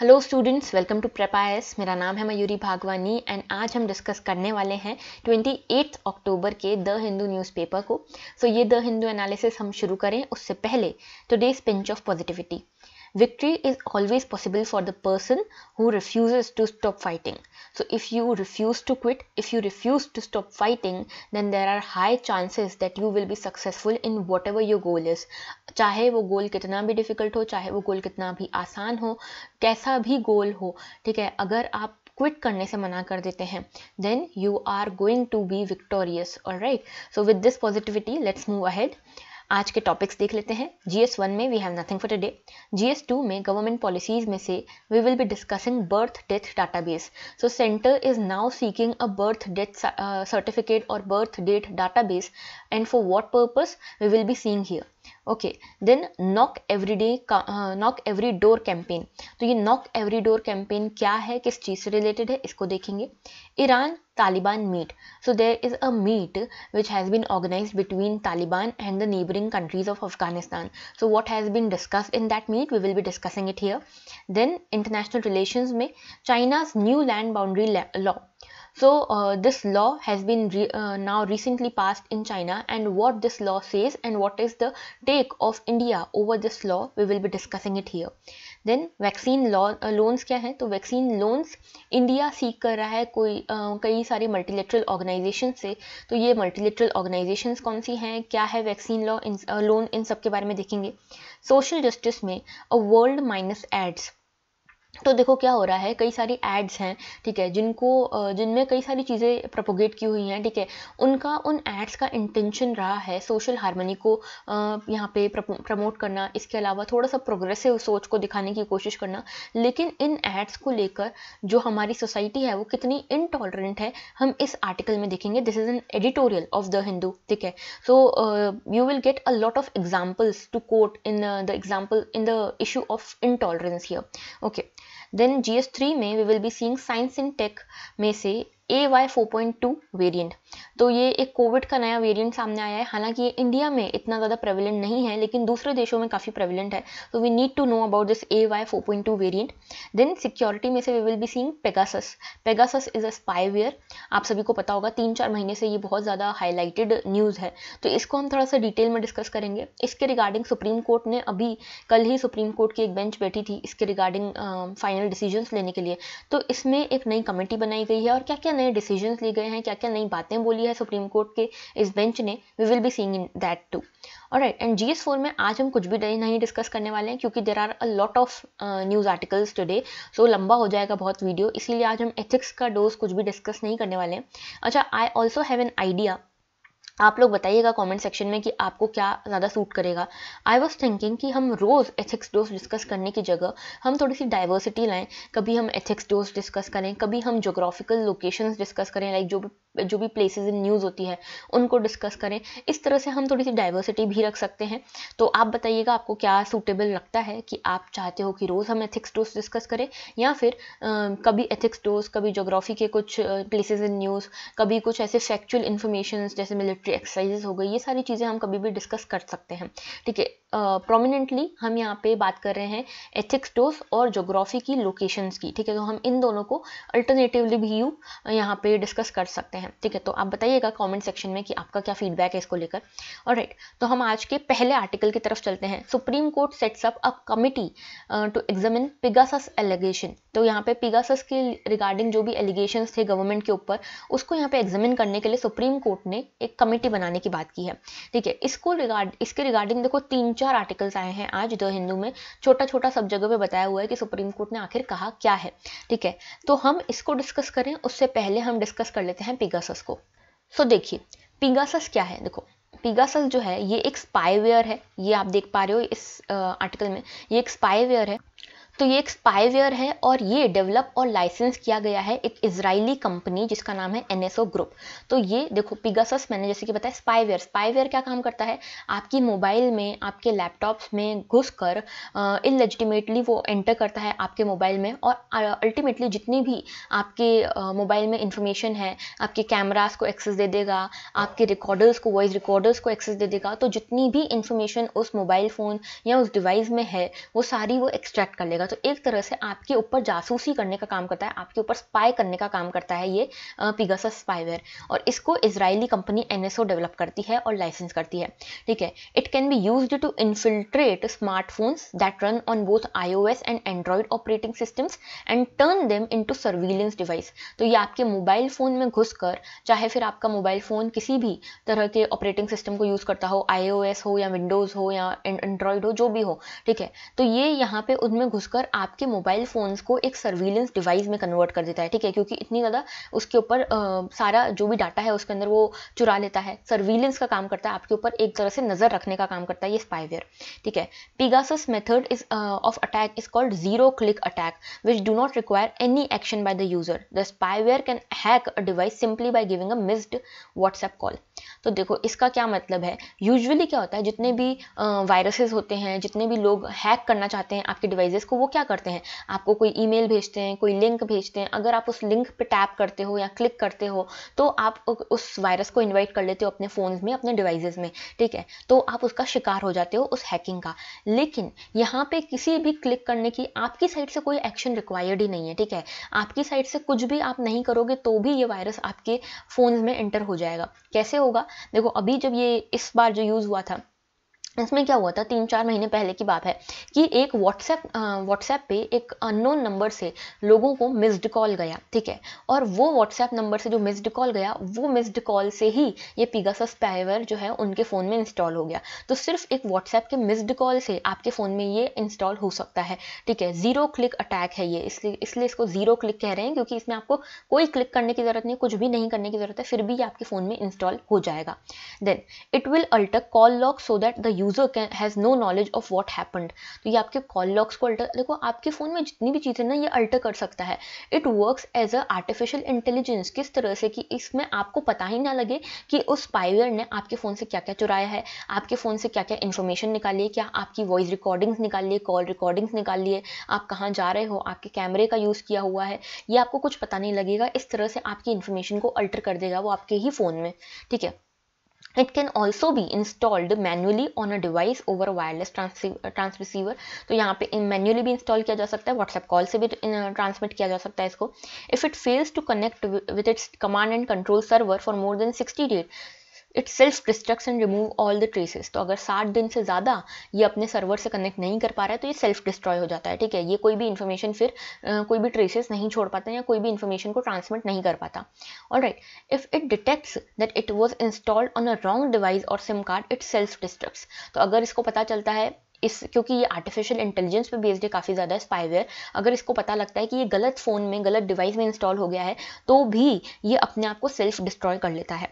Hello students welcome to प्रेपायस मेरा नाम है मयूरी भागवानी एंड आज हम डिस्कस करने वाले हैं 28 अक्टूबर के द हिंदू न्यूज़पेपर को सो so, ये द हिंदू एनालिसिस हम शुरू करें उससे पहले today's pinch of positivity Victory is always possible for the person who refuses to stop fighting. So if you refuse to quit, if you refuse to stop fighting, then there are high chances that you will be successful in whatever your goal is. चाहे वो गोल कितना भी difficult हो चाहे वो गोल कितना भी आसान हो कैसा भी गोल हो ठीक है अगर आप क्विट करने से मना कर देते हैं then you are going to be victorious all right so with this positivity let's move ahead आज के टॉपिक्स देख लेते हैं जी एस वन में we have nothing for today G S two में गवर्नमेंट पॉलिसीज में से we will be discussing birth death database so centre is now seeking a birth death certificate और birth date database and for what purpose we will be seeing here okay then knock everyday knock every door campaign तो ये knock every door campaign क्या है किस चीज़ से related है इसको देखेंगे Iran Taliban meet so there is a meet which has been organise between Taliban and the neighbouring countries of Afghanistan so what has been discuss in that meet we will be discussing it here then international relations में China's new land boundary law So uh, this law has been re uh, now recently passed in China and what this law says and what is the take of India over this law we will be discussing it here. then vaccine law uh, loans kya hai to vaccine loans india seek kar raha hai koi uh, kai sare multilateral organizations se to ye multilateral organizations kaun si hain kya hai vaccine law in, uh, loan in sab ke bare mein dekhenge social justice mein a world minus ads तो देखो क्या हो रहा है कई सारी ads हैं ठीक है जिनको जिनमें कई सारी चीज़ें प्रपोगेट की हुई हैं ठीक है उनका उन एड्स का इंटेंशन रहा है सोशल हारमोनी को यहाँ पे प्रमोट करना इसके अलावा थोड़ा सा प्रोग्रेसिव सोच को दिखाने की कोशिश करना लेकिन इन एड्स को लेकर जो हमारी सोसाइटी है वो कितनी इनटॉलरेंट है हम इस आर्टिकल में देखेंगे this is an editorial of the Hindu ठीक है so you will get a lot of examples to quote in the example in the issue of intolerance here okay Then GS3 में we will be seeing science in tech में से A Y four point two variant तो ये एक Covid का नया variant सामने आया है हालांकि ये इंडिया में इतना ज़्यादा प्रेविलेंट नहीं है लेकिन दूसरे देशों में काफ़ी प्रेविलेंट है तो we need to know about this A Y four point two variant then security में से we will be seeing Pegasus Pegasus is a spyware आप सभी को पता होगा तीन चार महीने से ये बहुत ज़्यादा हाईलाइटेड न्यूज़ है तो इसको हम थोड़ा सा डिटेल में डिस्कस करेंगे इसके रिगार्डिंग सुप्रीम कोर्ट ने अभी कल ही सुप्रीम कोर्ट की एक बेंच बैठी थी इसके रिगार्डिंग फाइनल डिसीजन लेने के लिए तो इसमें एक नई कमेटी बनाई गई है और क्या क्या नए डिसीजन लिए गए हैं क्या क्या नई बातें बोली है सुप्रीम कोर्ट के इस बेंच ने we will be seeing in that too all right and G S four में आज हम कुछ भी नहीं डिस्कस करने वाले हैं क्योंकि there are a lot of news articles today so लंबा हो जाएगा बहुत वीडियो इसीलिए आज हम एथिक्स का डोज कुछ भी डिस्कस नहीं करने वाले हैं अच्छा I also have an idea आप लोग बताइएगा कमेंट सेक्शन में कि आपको क्या ज़्यादा सूट करेगा आई वॉज थिंकिंग कि हम रोज़ एथिक्स डोज डिस्कस करने की जगह हम थोड़ी सी डाइवर्सिटी लाएं कभी हम एथिक्स डोज डिस्कस करें कभी हम जोग्राफिकल लोकेशंस डिस्कस करें लाइक जो भी जो भी प्लेसेस इन न्यूज़ होती है उनको डिस्कस करें इस तरह से हम थोड़ी सी डाइवर्सिटी भी रख सकते हैं तो आप बताइएगा आपको क्या सूटेबल लगता है कि आप चाहते हो कि रोज़ हम एथिक्स डोज डिस्कस करें या फिर आ, कभी एथिक्स डोज कभी जोग्राफी के कुछ प्लेसेज इन न्यूज़ कभी कुछ ऐसे फैक्चुअल इन्फॉर्मेशन जैसे मिलिट्री एक्सरसाइजेज हो गई ये सारी चीज़ें हम कभी भी डिस्कस कर सकते हैं ठीक है प्रोमिनेंटली uh, हम यहाँ पे बात कर रहे हैं एथिक्स डोज और जोग्राफी की लोकेशंस की ठीक है तो हम इन दोनों को अल्टरनेटिवली भी यू यहाँ पे डिस्कस कर सकते हैं ठीक है तो आप बताइएगा कमेंट सेक्शन में कि आपका क्या फीडबैक है इसको लेकर और राइट तो हम आज के पहले आर्टिकल की तरफ चलते हैं Supreme court sets up a committee to examine Pegasus allegation तो यहाँ पे पिगासस के रिगार्डिंग जो भी एलिगेशन थे गवर्नमेंट के ऊपर उसको यहाँ पे एग्जामिन करने के लिए सुप्रीम कोर्ट ने एक कमेटी बनाने की बात की है ठीक है इसको रिगार्ड इसके रिगार्डिंग देखो तीन चार आर्टिकल्स आए हैं आज द हिंदू में छोटा छोटा सब जगह पे बताया हुआ है कि सुप्रीम कोर्ट ने आखिर कहा क्या है ठीक है तो हम इसको डिस्कस करें उससे पहले हम डिस्कस कर लेते हैं पिगासस को सो देखिए पिगासस क्या है देखो पिगासस जो है ये एक स्पाईवेयर है ये आप देख पा रहे हो इस आर्टिकल में ये एक स्पाईवेयर है तो ये एक स्पाईवेयर है और ये डेवलप और लाइसेंस किया गया है एक इसराइली कंपनी जिसका नाम है एनएसओ ग्रुप तो ये देखो पिगासस मैंने जैसे कि बताया स्पाईवेयर स्पाईवेयर क्या काम करता है आपकी मोबाइल में आपके लैपटॉप्स में घुस कर इलेजिटिमेटली वो एंटर करता है आपके मोबाइल में और अल्टीमेटली जितनी भी आपके मोबाइल में इंफॉर्मेशन है आपके कैमराज को एक्सेस दे देगा आपके रिकॉर्डर्स को वॉइस रिकॉर्डर्स को एक्सेस दे देगा तो जितनी भी इंफॉर्मेशन उस मोबाइल फ़ोन या उस डिवाइस में है वो सारी वो एक्सट्रैक्ट कर लेगा तो एक तरह से आपके ऊपर जासूसी करने का काम करता है आपके ऊपर स्पाई करने का काम करता है ये पिगस स्पाईवेयर और इसको इसराइली कंपनी एन डेवलप करती है और लाइसेंस करती है ठीक है it can be use to infiltrate smartphones that run on both I and Android operating systems and turn them into surveillance device तो ये आपके मोबाइल फ़ोन में घुसकर चाहे फिर आपका मोबाइल फ़ोन किसी भी तरह के ऑपरेटिंग सिस्टम को यूज़ करता हो आई हो या विंडोज़ हो या एंड्रॉयड हो जो भी हो ठीक है तो ये यहाँ पे उनमें घुसकर होकर आपके मोबाइल फ़ोन्स को एक सर्विलेंस डिवाइस में कन्वर्ट कर देता है ठीक है क्योंकि इतनी ज़्यादा उसके ऊपर सारा जो भी डाटा है उसके अंदर वो चुरा लेता है सर्विलेंस का काम करता है आपके ऊपर एक तरह से नज़र रखने का काम करता है ये स्पाइवेयर ठीक है Pegasus method is of attack is called zero click attack which do not require any action by the user the spyware can hack a device simply by giving a missed WhatsApp call तो देखो इसका क्या मतलब है usually क्या होता है जितने भी वायरसेस होते हैं जितने भी लोग हैक करना चाहते हैं आपके डिवाइसेस को वो क्या करते हैं आपको कोई ईमेल भेजते हैं कोई लिंक भेजते हैं अगर आप उस लिंक पे टैप करते हो या क्लिक करते हो तो आप उस वायरस को इन्वाइट कर लेते हो अपने फ़ोन में अपने डिवाइसेस में ठीक है तो आप उसका शिकार हो जाते हो उस हैकिंग का लेकिन यहाँ पे किसी भी क्लिक करने की आपकी साइड से कोई एक्शन रिक्वायर्ड ही नहीं है ठीक है आपकी साइड से कुछ भी आप नहीं करोगे तो भी ये वायरस आपके फ़ोन में एंटर हो जाएगा कैसे होगा देखो अभी जब ये इस बार जो यूज़ हुआ था इसमें क्या हुआ था तीन चार महीने पहले की बात है कि एक व्हाट्सएप व्हाट्सएप पे एक अननोन नंबर से लोगों को मिस्ड कॉल गया ठीक है और वो व्हाट्सएप नंबर से जो मिस्ड कॉल गया वो मिस्ड कॉल से ही ये पिगास स्पाइवर जो है उनके फ़ोन में इंस्टॉल हो गया तो सिर्फ एक व्हाट्सएप के मिस्ड कॉल से आपके फ़ोन में ये इंस्टॉल हो सकता है ठीक है ज़ीरो क्लिक अटैक है ये इसलिए इसलिए इसको ज़ीरो क्लिक कह रहे हैं क्योंकि इसमें आपको कोई क्लिक करने की ज़रूरत नहीं कुछ भी नहीं करने की ज़रूरत है फिर भी ये आपके फ़ोन में इंस्टॉल हो जाएगा then it will alter call log so that the you user can has no knowledge of what happened तो ये आपके कॉल लॉक्स को अल्टर देखो आपके फ़ोन में जितनी भी चीज़ें ना ये अल्टर कर सकता है it works as a artificial intelligence किस तरह से कि इसमें आपको पता ही ना लगे कि उस पाइवर ने आपके फ़ोन से क्या क्या चुराया है आपके फ़ोन से क्या क्या इन्फॉर्मेशन निकाली है क्या आपकी वॉइस रिकॉर्डिंग्स निकाली है कॉल रिकॉर्डिंग्स निकाली है आप कहाँ जा रहे हो आपके कैमरे का यूज़ किया हुआ है ये आपको कुछ पता नहीं लगेगा इस तरह से आपकी इन्फॉर्मेशन को अल्टर कर देगा वो आपके ही फ़ोन में ठीक है it can also be installed manually on a device over wireless trans transceiver तो यहाँ पे मैनुअली भी इंस्टॉल किया जा सकता है व्हाट्सएप कॉल से भी ट्रांसमिट uh, किया जा सकता है इसको if it fails to connect with its command and control server for more than sixty days it self destructs and remove all the traces तो अगर साठ दिन से ज़्यादा ये अपने सर्वर से कनेक्ट नहीं कर पा रहा है तो ये सेल्फ डिस्ट्रॉय हो जाता है ठीक है ये कोई भी इन्फॉर्मेशन फिर कोई भी ट्रेसेस नहीं छोड़ पाता या कोई भी इन्फॉर्मेशन को ट्रांसमिट नहीं कर पाता all right if it detects that it was installed on a wrong device और SIM card it self destruct तो अगर इसको पता चलता है इस क्योंकि ये आर्टिफिशियल इंटेलिजेंस पे बेस्ड है काफ़ी ज़्यादा स्पाईवेयर अगर इसको पता लगता है कि ये गलत फ़ोन में गलत डिवाइस में इंस्टॉल हो गया है तो भी ये अपने आप को सेल्फ डिस्ट्रॉय कर लेता है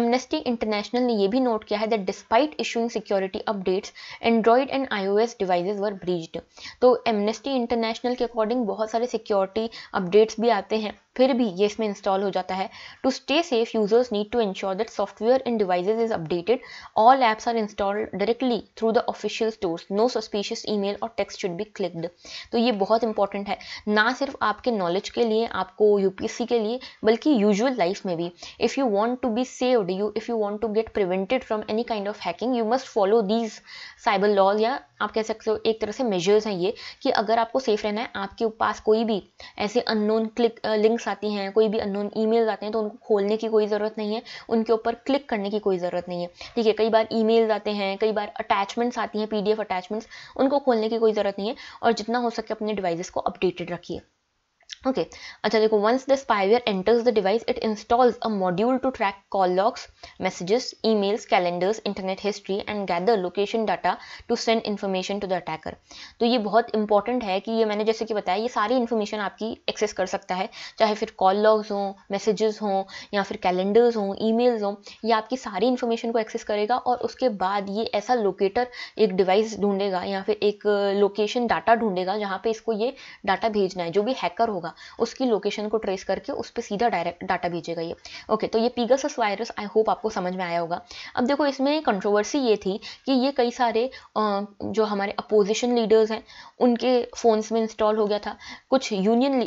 एमनेस्टी इंटरनेशनल ने ये भी नोट किया है that despite issuing security updates Android and I O S devices were breached तो एमनेस्टी इंटरनेशनल के अकॉर्डिंग बहुत सारे सिक्योरिटी अपडेट्स भी आते हैं फिर भी ये इसमें इंस्टॉल हो जाता है to stay safe users need to ensure that software in devices is updated all apps are install directly through the official stores no suspicious email और टेक्स्ट शुड बी क्लिक्ड तो ये बहुत इंपॉर्टेंट है ना सिर्फ आपके नॉलेज के लिए आपको यूपीएससी के लिए बल्कि यूजुअल लाइफ में भी if you want to be saved you if you want to get prevented from any kind of hacking you must follow these cyber laws या आप कह सकते हो एक तरह से मेजर्स हैं ये कि अगर आपको सेफ रहना है आपके पास कोई भी ऐसे अननोन क्लिक लिंक्स आती हैं कोई भी अननोन ईमेल्स आते हैं तो उनको खोलने की कोई ज़रूरत नहीं है उनके ऊपर क्लिक करने की कोई ज़रूरत नहीं है ठीक है कई बार ईमेल्स आते हैं कई बार अटैचमेंट्स आती हैं पीडीएफ अटैच अटैचमेंट्स उनको खोलने की कोई ज़रूरत नहीं है और जितना हो सके अपने डिवाइसेस को अपडेटेड रखिए ओके अच्छा देखो once the spyware enters the device it installs a module to track call logs messages emails calendars internet history and gather location data to send information to the attacker तो ये बहुत important है कि ये मैंने जैसे कि बताया ये सारी इन्फॉर्मेशन आपकी एक्सेस कर सकता है चाहे फिर कॉल लॉग्स हों मैसेजेस हों या फिर कैलेंडर्स हों ई मेल्स हों ये आपकी सारी इन्फॉर्मेशन को एक्सेस करेगा और उसके बाद ये ऐसा लोकेटर एक डिवाइस ढूंढेगा या फिर एक लोकेशन डाटा ढूंढेगा जहाँ पर इसको ये डाटा भेजना है जो भी हैकर हो होगा उसकी लोकेशन को ट्रेस करके उस पर सीधा डायरेक्ट डाटा भेजेगा ये ओके तो ये पीगस वायरस आई होप आपको समझ में आया होगा अब देखो इसमें कंट्रोवर्सी ये थी कि ये कई सारे जो हमारे अपोजिशन लीडर्स हैं उनके फ़ोन्स में इंस्टॉल हो गया था कुछ यूनियन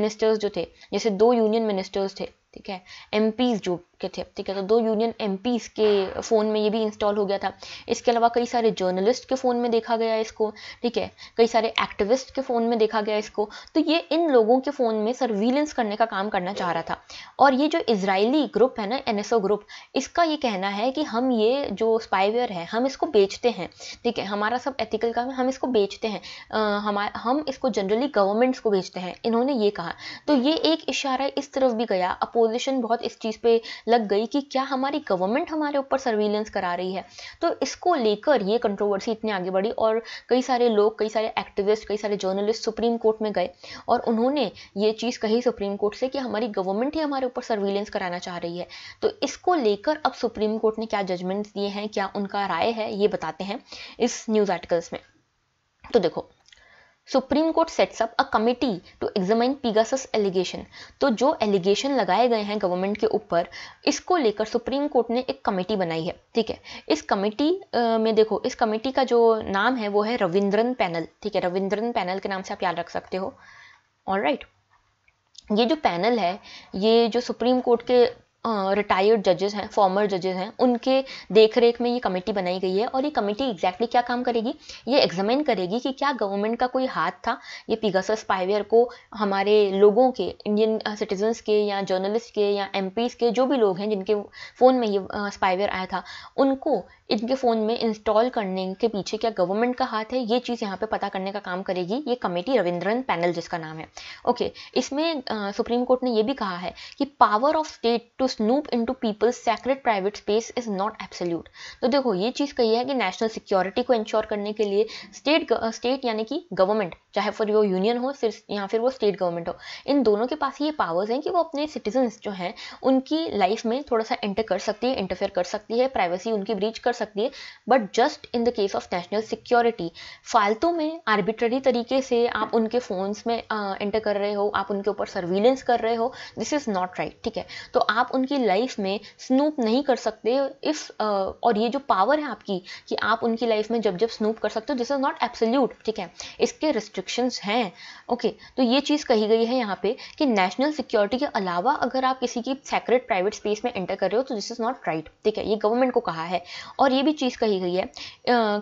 मिनिस्टर्स जो थे जैसे दो यूनियन मिनिस्टर्स थे ठीक है एम जो के थे ठीक है तो दो यूनियन एम के फ़ोन में ये भी इंस्टॉल हो गया था इसके अलावा कई सारे जर्नलिस्ट के फ़ोन में देखा गया इसको ठीक है कई सारे एक्टिविस्ट के फ़ोन में देखा गया इसको तो ये इन लोगों के फ़ोन में सर्विलेंस करने का काम करना चाह रहा था और ये जो इसराइली ग्रुप है ना एन ग्रुप इसका ये कहना है कि हम ये जो स्पाईवेयर है हम इसको बेचते हैं ठीक है हमारा सब एथिकल काम है हम इसको बेचते हैं हम हम इसको जनरली गवर्नमेंट्स को बेचते हैं इन्होंने ये कहा तो ये एक इशारा इस तरफ भी गया अपोजिशन बहुत इस चीज़ पे लग गई कि क्या हमारी गवर्नमेंट हमारे ऊपर सर्विलेंस करा रही है तो इसको लेकर ये कंट्रोवर्सी इतनी आगे बढ़ी और कई सारे लोग कई सारे एक्टिविस्ट कई सारे जर्नलिस्ट सुप्रीम कोर्ट में गए और उन्होंने ये चीज़ कही सुप्रीम कोर्ट से कि हमारी गवर्नमेंट ही हमारे ऊपर सर्विलेंस कराना चाह रही है तो इसको लेकर अब सुप्रीम कोर्ट ने क्या जजमेंट्स दिए हैं क्या उनका राय है ये बताते हैं इस न्यूज़ आर्टिकल्स में तो देखो Supreme court sets up a committee to examine Pegasus allegation तो जो एलिगेशन लगाए गए हैं गवर्नमेंट के ऊपर इसको लेकर सुप्रीम कोर्ट ने एक कमेटी बनाई है ठीक है इस कमेटी में देखो इस कमेटी का जो नाम है वो है रविंद्रन पैनल ठीक है रविंद्रन पैनल के नाम से आप याद रख सकते हो ऑल राइट ये जो पैनल है ये जो सुप्रीम कोर्ट के रिटायर्ड जजेस हैं फॉर्मर जजेस हैं उनके देख रेख में ये कमेटी बनाई गई है और ये कमेटी एग्जैक्टली क्या काम करेगी ये एग्जामिन करेगी कि क्या गवर्नमेंट का कोई हाथ था ये पिगस स्पाईवेयर को हमारे लोगों के इंडियन सिटीजन्स के या जर्नलिस्ट के या एम के जो भी लोग हैं जिनके फ़ोन में ये स्पाइवियर आया था उनको इनके फ़ोन में इंस्टॉल करने के पीछे क्या गवर्नमेंट का हाथ है ये चीज़ यहाँ पे पता करने का काम करेगी ये कमेटी रविंद्रन पैनल जिसका नाम है ओके इसमें सुप्रीम कोर्ट ने ये भी कहा है कि power of state to snoop into people's secret private space is not absolute तो देखो ये चीज़ कही है कि नेशनल सिक्योरिटी को इंश्योर करने के लिए स्टेट स्टेट यानी कि गवर्नमेंट चाहे फिर वो यूनियन हो फिर या फिर वो स्टेट गवर्नमेंट हो इन दोनों के पास ये पावर्स हैं कि वो अपने सिटीजन्स जो हैं उनकी लाइफ में थोड़ा सा इंटर कर सकती है इंटरफेयर कर सकती है प्राइवेसी उनकी ब्रीच कर सकती है but just in the case of national security फालतू में आर्बिट्ररी तरीके से आप उनके फ़ोन्स में एंटर uh, कर रहे हो आप उनके ऊपर सर्विलेंस कर रहे हो दिस इज़ नॉट राइट ठीक है तो आप उनकी लाइफ में स्नूप नहीं कर सकते इस uh, और ये जो पावर है आपकी कि आप उनकी लाइफ में जब जब स्नूप कर सकते हो दिस इज़ नॉट एब्सोल्यूट ठीक है इसके रिस्ट्रिक्शंस हैं ओके okay, तो ये चीज़ कही गई है यहाँ पे कि नेशनल सिक्योरिटी के अलावा अगर आप किसी की सेक्रेट प्राइवेट स्पेस में एंटर कर रहे हो तो दिस इज़ नॉट राइट ठीक है ये गवर्नमेंट को कहा है और और ये भी चीज़ कही गई है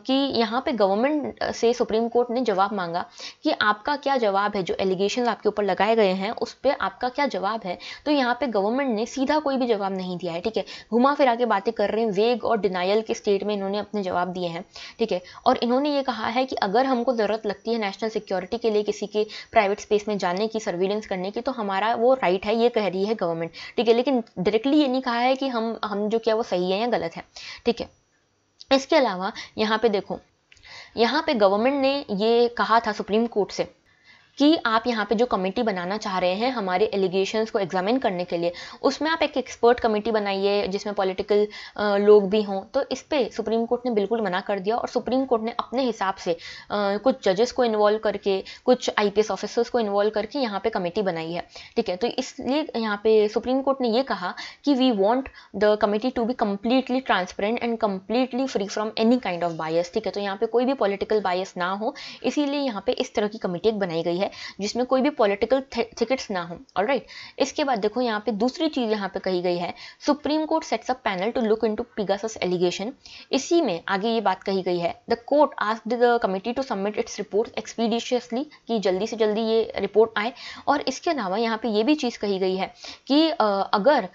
कि यहाँ पे गवर्नमेंट से सुप्रीम कोर्ट ने जवाब मांगा कि आपका क्या जवाब है जो एलिगेशन आपके ऊपर लगाए गए हैं उस पर आपका क्या जवाब है तो यहाँ पे गवर्नमेंट ने सीधा कोई भी जवाब नहीं दिया है ठीक है घुमा फिरा के बातें कर रहे हैं वेग और डिनाइल के स्टेट में इन्होंने अपने जवाब दिए हैं ठीक है और इन्होंने ये कहा है कि अगर हमको ज़रूरत लगती है नेशनल सिक्योरिटी के लिए किसी के प्राइवेट स्पेस में जाने की सर्विलेंस करने की तो हमारा वो राइट है ये कह रही है गवर्नमेंट ठीक है लेकिन डायरेक्टली ये नहीं कहा है कि हम हम जो किया वो सही है या गलत है ठीक है इसके अलावा यहाँ पे देखो यहाँ पे गवर्नमेंट ने ये कहा था सुप्रीम कोर्ट से कि आप यहाँ पे जो कमेटी बनाना चाह रहे हैं हमारे एलिगेशंस को एग्जामिन करने के लिए उसमें आप एक एक्सपर्ट कमेटी बनाइए जिसमें पॉलिटिकल लोग भी हों तो इस पर सुप्रीम कोर्ट ने बिल्कुल मना कर दिया और सुप्रीम कोर्ट ने अपने हिसाब से आ, कुछ जजेस को इन्वॉल्व करके कुछ आई पी ऑफिसर्स को इन्वॉल्व करके यहाँ पे कमेटी बनाई है ठीक है तो इसलिए यहाँ पे सुप्रीम कोर्ट ने ये कहा कि we want the committee to be completely transparent and completely free from any kind of bias ठीक है तो यहाँ पे कोई भी पॉलिटिकल बायस ना हो इसीलिए यहाँ पे इस तरह की कमेटी बनाई गई है जिसमें कोई भी पॉलिटिकल थिकट्स ना हो और राइट इसके बाद देखो यहाँ पे दूसरी चीज़ यहाँ पे कही गई है supreme court sets a panel to look into Pegasus allegation इसी में आगे ये बात कही गई है the court ask the committee to submit its report expeditiously कि जल्दी से जल्दी ये रिपोर्ट आए और इसके अलावा यहाँ पे ये भी चीज़ कही गई है कि अगर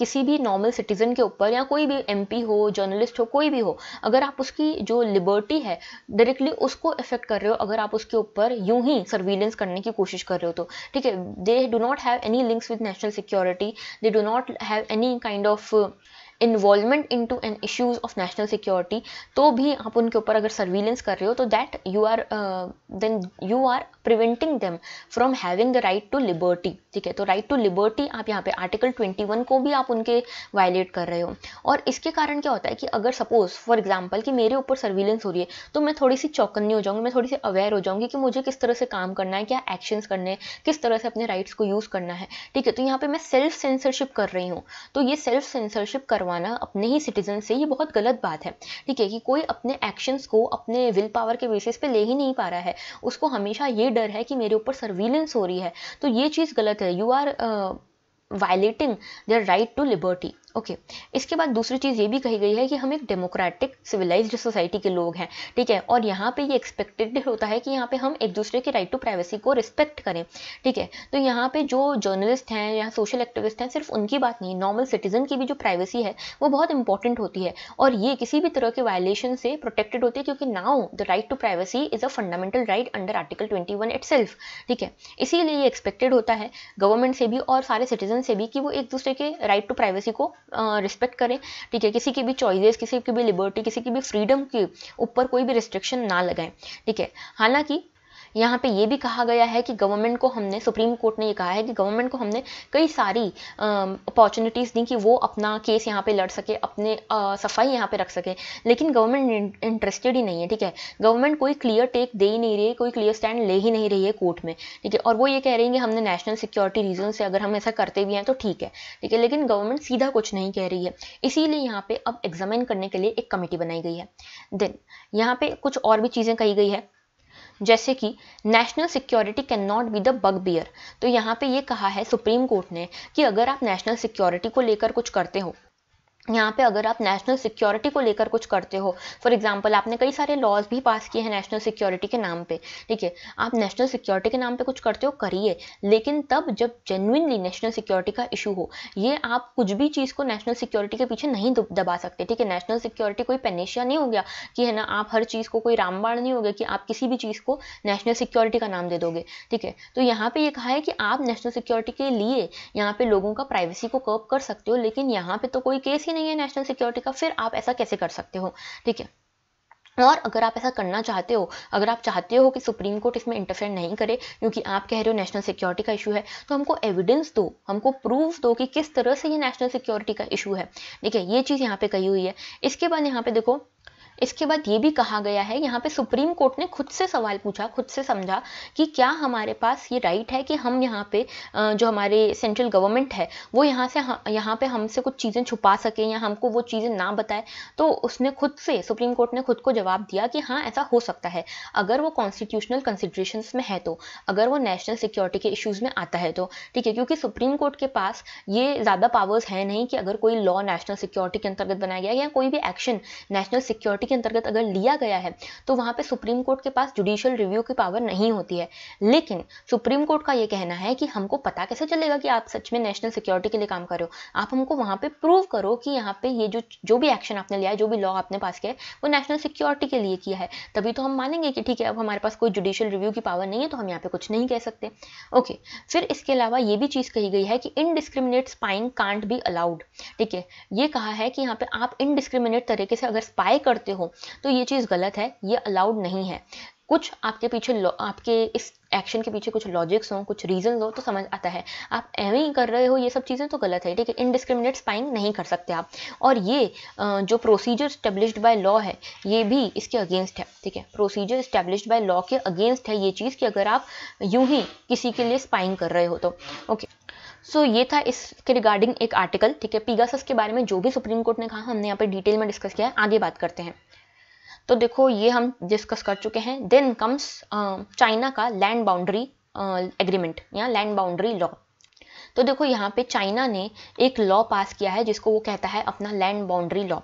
किसी भी नॉर्मल सिटीजन के ऊपर या कोई भी एम हो जर्नलिस्ट हो कोई भी हो अगर आप उसकी जो लिबर्टी है डायरेक्टली उसको इफेक्ट कर रहे हो अगर आप उसके ऊपर यूं ही सर्वी सर्विलेंस करने की कोशिश कर रहे हो तो ठीक है they do not have any links with national security they do not have any kind of involvement to an issues of national security तो भी आप उनके ऊपर अगर सर्विलेंस कर रहे हो तो that you are then you are preventing them from having the right to liberty ठीक है तो राइट टू लिबर्टी आप यहाँ पे आर्टिकल ट्वेंटी वन को भी आप उनके वायलेट कर रहे हो और इसके कारण क्या होता है कि अगर सपोज फॉर एग्जाम्पल कि मेरे ऊपर सर्विलेंस हो रही है तो मैं थोड़ी सी चौकन्नी हो जाऊँगी मैं थोड़ी सी अवेयर हो जाऊँगी कि मुझे किस तरह से काम करना है क्या एक्शंस करने हैं किस तरह से अपने राइट्स को यूज़ करना है ठीक है तो यहाँ पर मैं सेल्फ सेंसरशिप कर रही हूँ तो ये सेल्फ सेंसरशिप करवा करवाना अपने ही सिटीजन से ये बहुत गलत बात है ठीक है कि कोई अपने एक्शंस को अपने विल पावर के बेसिस पे ले ही नहीं पा रहा है उसको हमेशा ये डर है कि मेरे ऊपर सर्विलेंस हो रही है तो ये चीज़ गलत है you are violating their right to liberty okay okay. इसके बाद दूसरी चीज़ ये भी कही गई है कि हम एक डेमोक्रेटिक सिविलाइज्ड सोसाइटी के लोग हैं ठीक है और यहाँ पे ये एक्सपेक्टेड होता है कि यहाँ पे हम एक दूसरे के राइट टू प्राइवेसी को रिस्पेक्ट करें ठीक है तो यहाँ पे जो जर्नलिस्ट हैं या सोशल एक्टिविस्ट हैं सिर्फ उनकी बात नहीं नॉर्मल सिटीजन की भी जो प्राइवेसी है वो बहुत इंपॉर्टेंट होती है और ये किसी भी तरह के वायलेशन से प्रोटेक्टेड होती है क्योंकि now the right to privacy is a fundamental right under article twenty one ठीक है इसीलिए ये एक्सपेक्टेड होता है गवर्नमेंट से भी और सारे सिटीजन से भी कि वो एक दूसरे के राइट टू प्राइवेसी को रिस्पेक्ट करें ठीक है किसी की भी चॉइसेस किसी की भी लिबर्टी किसी की भी फ्रीडम के ऊपर कोई भी रिस्ट्रिक्शन ना लगाएं ठीक है हालांकि यहाँ पे ये भी कहा गया है कि गवर्नमेंट को हमने सुप्रीम कोर्ट ने ये कहा है कि गवर्नमेंट को हमने कई सारी अपॉर्चुनिटीज़ दी कि वो अपना केस यहाँ पे लड़ सके अपने आ, सफाई यहाँ पे रख सके लेकिन गवर्नमेंट इंटरेस्टेड ही नहीं है ठीक है गवर्नमेंट कोई क्लियर टेक दे ही नहीं रही है कोई क्लियर स्टैंड ले ही नहीं रही है कोर्ट में ठीक है और वो ये कह रही है कि हमने नेशनल सिक्योरिटी रीजन से अगर हम ऐसा करते भी हैं तो ठीक है ठीक है लेकिन गवर्नमेंट सीधा कुछ नहीं कह रही है इसीलिए यहाँ पे अब एग्जामिन करने के लिए एक कमेटी बनाई गई है देन यहाँ पे कुछ और भी चीज़ें कही गई है जैसे कि national security can not be the bugbear तो यहाँ पे ये कहा है सुप्रीम कोर्ट ने कि अगर आप नेशनल सिक्योरिटी को लेकर कुछ करते हो यहाँ पे अगर आप नेशनल सिक्योरिटी को लेकर कुछ करते हो फॉर एग्जांपल आपने कई सारे लॉज भी पास किए हैं नेशनल सिक्योरिटी के नाम पे ठीक है आप नेशनल सिक्योरिटी के नाम पे कुछ करते हो करिए लेकिन तब जब जेनुइनली नेशनल सिक्योरिटी का इशू हो ये आप कुछ भी चीज़ को नेशनल सिक्योरिटी के पीछे नहीं दबा सकते ठीक है नेशनल सिक्योरिटी कोई पेनेशिया नहीं हो गया कि है ना आप हर चीज़ को कोई रामबाण नहीं हो गया कि आप किसी भी चीज़ को नेशनल सिक्योरिटी का नाम दे दोगे ठीक है तो यहाँ पर ये कहा है कि आप नेशनल सिक्योरिटी के लिए यहाँ पर लोगों का प्राइवेसी को कर्व कर सकते हो लेकिन यहाँ पर तो कोई केस ही नहीं है नेशनल सिक्योरिटी का फिर आप ऐसा कैसे कर सकते हो ठीक है और अगर आप ऐसा करना चाहते हो अगर आप चाहते हो कि सुप्रीम कोर्ट इसमें इंटरफेयर नहीं करे क्योंकि आप कह रहे हो नेशनल सिक्योरिटी का इशू है तो हमको एविडेंस दो हमको प्रूफ दो कि किस तरह से ये नेशनल सिक्योरिटी का इशू है ठीक है ये चीज़ यहाँ पे कही हुई है इसके बाद यहाँ पे देखो इसके बाद ये भी कहा गया है यहाँ पे सुप्रीम कोर्ट ने खुद से सवाल पूछा खुद से समझा कि क्या हमारे पास ये राइट है कि हम यहाँ पे जो हमारे सेंट्रल गवर्नमेंट है वो यहाँ से यहाँ पे हमसे कुछ चीज़ें छुपा सके या हमको वो चीज़ें ना बताए तो उसने खुद से सुप्रीम कोर्ट ने खुद को जवाब दिया कि हाँ ऐसा हो सकता है अगर वो कॉन्स्टिट्यूशनल कंसिड्रेशन में है तो अगर वो नेशनल सिक्योरिटी के इशूज़ में आता है तो ठीक है क्योंकि सुप्रीम कोर्ट के पास ये ज़्यादा पावर्स है नहीं कि अगर कोई लॉ नेशनल सिक्योरिटी के अंतर्गत बनाया गया या कोई भी एक्शन नेशनल सिक्योरिटी के अंतर्गत अगर लिया गया है तो वहां पे सुप्रीम कोर्ट के पास जुडिशियल रिव्यू की पावर नहीं होती है लेकिन सुप्रीम कोर्ट का ये कहना है कि हमको पता कैसे चलेगा कि आप सच में नेशनल सिक्योरिटी के लिए काम कर रहे हो आप हमको वहां पे प्रूव करो कि यहाँ पे ये जो जो भी एक्शन आपने लिया है जो भी लॉ आपने पास किया है वो नेशनल सिक्योरिटी के लिए किया है तभी तो हम मानेंगे कि ठीक है अब हमारे पास कोई जुडिशियल रिव्यू की पावर नहीं है तो हम यहाँ पे कुछ नहीं कह सकते ओके फिर इसके अलावा ये भी चीज़ कही गई है कि indiscriminate spying can't be allowed ठीक है ये कहा है कि यहाँ पे आप इनडिस्क्रिमिनेट तरीके से अगर स्पाई करते हो तो ये चीज़ गलत है ये अलाउड नहीं है कुछ आपके पीछे आपके इस एक्शन के पीछे कुछ लॉजिक्स हो कुछ रीजन हो तो समझ आता है आप एवं ही कर रहे हो ये सब चीज़ें तो गलत है ठीक है इनडिस्क्रिमिनेट स्पाइंग नहीं कर सकते आप और ये जो प्रोसीजर स्टेब्लिश बाय लॉ है ये भी इसके अगेंस्ट है ठीक है प्रोसीजर स्टेब्लिश बाय लॉ के अगेंस्ट है ये चीज़ कि अगर आप यूं ही किसी के लिए स्पाइंग कर रहे हो तो ओके सो so, ये था इसके रिगार्डिंग एक आर्टिकल ठीक है पीगासस के बारे में जो भी सुप्रीम कोर्ट ने कहा हमने यहाँ पे डिटेल में डिस्कस किया है आगे बात करते हैं तो देखो ये हम डिस्कस कर चुके हैं देन कम्स चाइना का लैंड बाउंड्री एग्रीमेंट या लैंड बाउंड्री लॉ तो देखो यहाँ पे चाइना ने एक लॉ पास किया है जिसको वो कहता है अपना लैंड बाउंड्री लॉ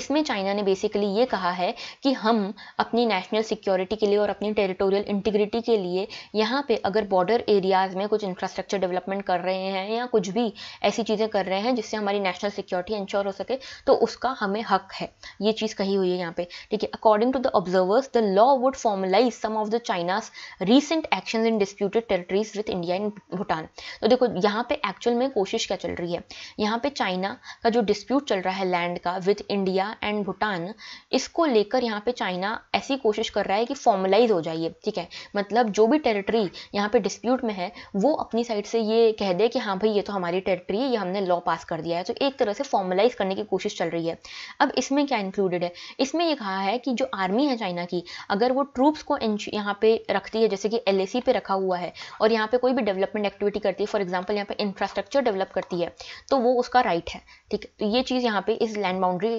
इसमें चाइना ने बेसिकली ये कहा है कि हम अपनी नेशनल सिक्योरिटी के लिए और अपनी टेरिटोरियल इंटीग्रिटी के लिए यहाँ पे अगर बॉर्डर एरियाज में कुछ इंफ्रास्ट्रक्चर डेवलपमेंट कर रहे हैं या कुछ भी ऐसी चीज़ें कर रहे हैं जिससे हमारी नेशनल सिक्योरिटी इंश्योर हो सके तो उसका हमें हक है ये चीज़ कही हुई है यहाँ पे ठीक है according to the observers the law would formalise some of the China's recent action in disputed territories with India and Bhutan तो देखो यहाँ पे पे एक्चुअल में कोशिश क्या चल रही है यहाँ पे चाइना का जो डिस्प्यूट चल रहा है लैंड का विथ इंडिया एंड भूटान इसको लेकर यहाँ पे चाइना ऐसी कोशिश कर रहा है कि फॉर्मलाइज हो जाइए ठीक है मतलब जो भी टेरिटरी यहाँ पे डिस्प्यूट में है वो अपनी साइड से ये कह दे कि हाँ भाई ये तो हमारी टेरिटरी है ये हमने लॉ पास कर दिया है तो एक तरह से फॉर्मलाइज करने की कोशिश चल रही है अब इसमें क्या इंक्लूडेड है इसमें ये कहा है कि जो आर्मी है चाइना की अगर वो ट्रूप्स को यहाँ पे रखती है जैसे कि एल पे रखा हुआ है और यहाँ पे कोई भी डेवलपमेंट एक्टिविटी करती है फॉर एग्जाम्पल यहाँ पे इंफ्रास्ट्रक्चर डेवलप करती है तो वो उसका राइट है ठीक है तो ये चीज़ यहाँ पे इस लैंड बाउंड्री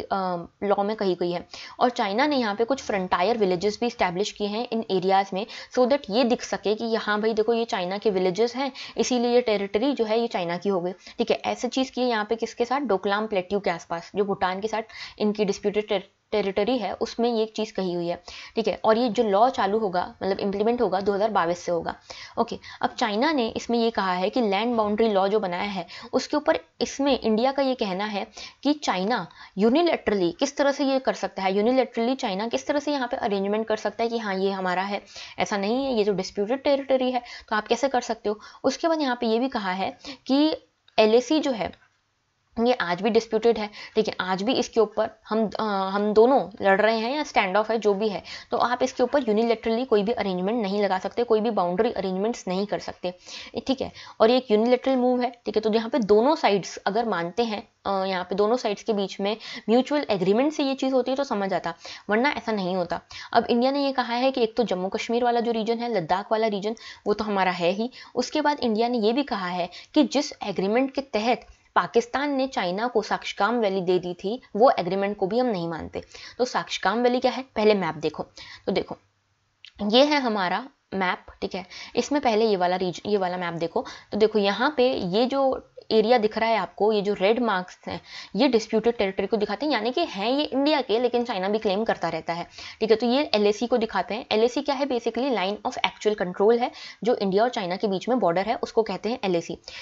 लॉ में कही गई है और चाइना ने यहाँ पे कुछ फ्रंटायर विलेजेस भी इस्टेब्लिश किए हैं इन एरियाज़ में सो so दैट ये दिख सके कि यहाँ भाई देखो ये चाइना के विलेजेस हैं इसीलिए ये टेरिटरी जो है ये चाइना की हो गई ठीक है ऐसी चीज़ की है यहाँ पे किसके साथ डोकलाम प्लेट्यू के आसपास जो भूटान के साथ इनकी डिस्प्यूटेड टेरिटरी है उसमें ये एक चीज़ कही हुई है ठीक है और ये जो लॉ चालू होगा मतलब इम्प्लीमेंट होगा 2022 से होगा ओके अब चाइना ने इसमें ये कहा है कि लैंड बाउंड्री लॉ जो बनाया है उसके ऊपर इसमें इंडिया का ये कहना है कि चाइना यूनिलेटरली किस तरह से ये कर सकता है यूनिलेटरली चाइना किस तरह से यहाँ पर अरेंजमेंट कर सकता है कि हाँ ये हमारा है ऐसा नहीं है ये जो डिस्प्यूटेड टेरिटरी है तो आप कैसे कर सकते हो उसके बाद यहाँ पर ये भी कहा है कि एल जो है ये आज भी डिस्प्यूटेड है है आज भी इसके ऊपर हम आ, हम दोनों लड़ रहे हैं या स्टैंड ऑफ है जो भी है तो आप इसके ऊपर यूनिलेटरली कोई भी अरेंजमेंट नहीं लगा सकते कोई भी बाउंड्री अरेंजमेंट्स नहीं कर सकते ठीक है और ये एक यूनिलेटरल मूव है ठीक है तो यहाँ पे दोनों साइड्स अगर मानते हैं यहाँ पे दोनों साइड्स के बीच में म्यूचुअल एग्रीमेंट से ये चीज़ होती है तो समझ आता वरना ऐसा नहीं होता अब इंडिया ने ये कहा है कि एक तो जम्मू कश्मीर वाला जो रीजन है लद्दाख वाला रीजन वो तो हमारा है ही उसके बाद इंडिया ने ये भी कहा है कि जिस एग्रीमेंट के तहत पाकिस्तान ने चाइना को साक्षकाम वैली दे दी थी वो एग्रीमेंट को भी हम नहीं मानते तो साक्षकाम वैली क्या है पहले मैप देखो तो देखो ये है हमारा मैप ठीक है इसमें पहले ये वाला रीज ये वाला मैप देखो तो देखो यहाँ पे ये जो एरिया दिख रहा है आपको ये जो रेड मार्क्स हैं ये डिस्प्यूटेड टेरिटरी को दिखाते हैं यानी कि हैं ये इंडिया के लेकिन चाइना भी क्लेम करता रहता है ठीक है तो ये एल को दिखाते हैं एल क्या है basically line of actual control है जो इंडिया और चाइना के बीच में बॉर्डर है उसको कहते हैं एल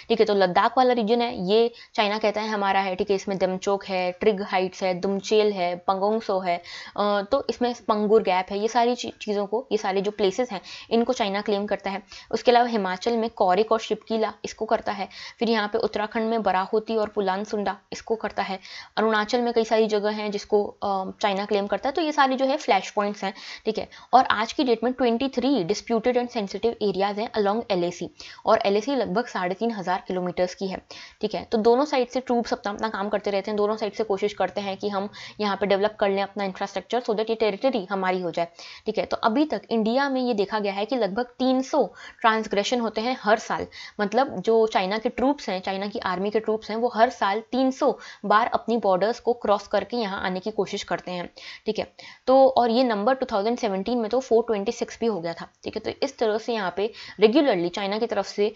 ठीक है तो लद्दाख वाला रीजन है ये चाइना कहता है हमारा है ठीक है इसमें दमचोक है ट्रिग हाइट्स है दुमचेल है पंगोंगसो है तो इसमें पंगुर गैप है ये सारी चीज़ों को ये सारे जो प्लेसेस हैं इन को चाइना क्लेम करता है उसके अलावा हिमाचल में कौरिक और शिपकीला इसको करता है फिर यहाँ पे उत्तराखंड में बराहोती और पुलान सुंडा इसको करता है अरुणाचल में कई सारी जगह हैं जिसको चाइना क्लेम करता है तो ये सारी जो है फ्लैश पॉइंट्स हैं ठीक है और आज की डेट में twenty three disputed and sensitive areas हैं अलॉन्ग एल और एल लगभग साढ़े तीन हज़ार किलोमीटर्स की है ठीक है तो दोनों साइड से ट्रूप्स अपना अपना काम करते रहते हैं दोनों साइड से कोशिश करते हैं कि हम यहाँ पे डेवलप कर लें अपना इंफ्रास्ट्रक्चर सो देट ये टेरिटरी हमारी हो जाए ठीक है तो अभी तक इंडिया में ये देखा गया है है कि लगभग 300 ट्रांसग्रेशन होते हैं हर साल मतलब जो चाइना के ट्रूप्स हैं चाइना की आर्मी के ट्रूप्स हैं वो हर साल 300 बार अपनी बॉर्डर्स को क्रॉस करके यहाँ आने की कोशिश करते हैं ठीक है तो और ये नंबर 2017 में तो 426 भी हो गया था ठीक है तो इस तरह से यहाँ पे रेगुलरली चाइना की तरफ से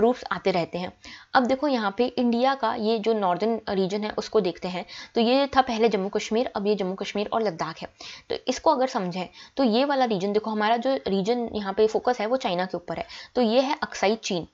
ट्रूप्स आते रहते हैं अब देखो यहाँ पे इंडिया का ये जो नॉर्दर्न रीजन है उसको देखते हैं तो ये था पहले जम्मू कश्मीर अब ये जम्मू कश्मीर और लद्दाख है तो इसको अगर समझें तो ये वाला रीजन देखो हमारा जो रीजन यहाँ पे फोकस है वो चाइना के ऊपर है तो ये है अक्साई चीन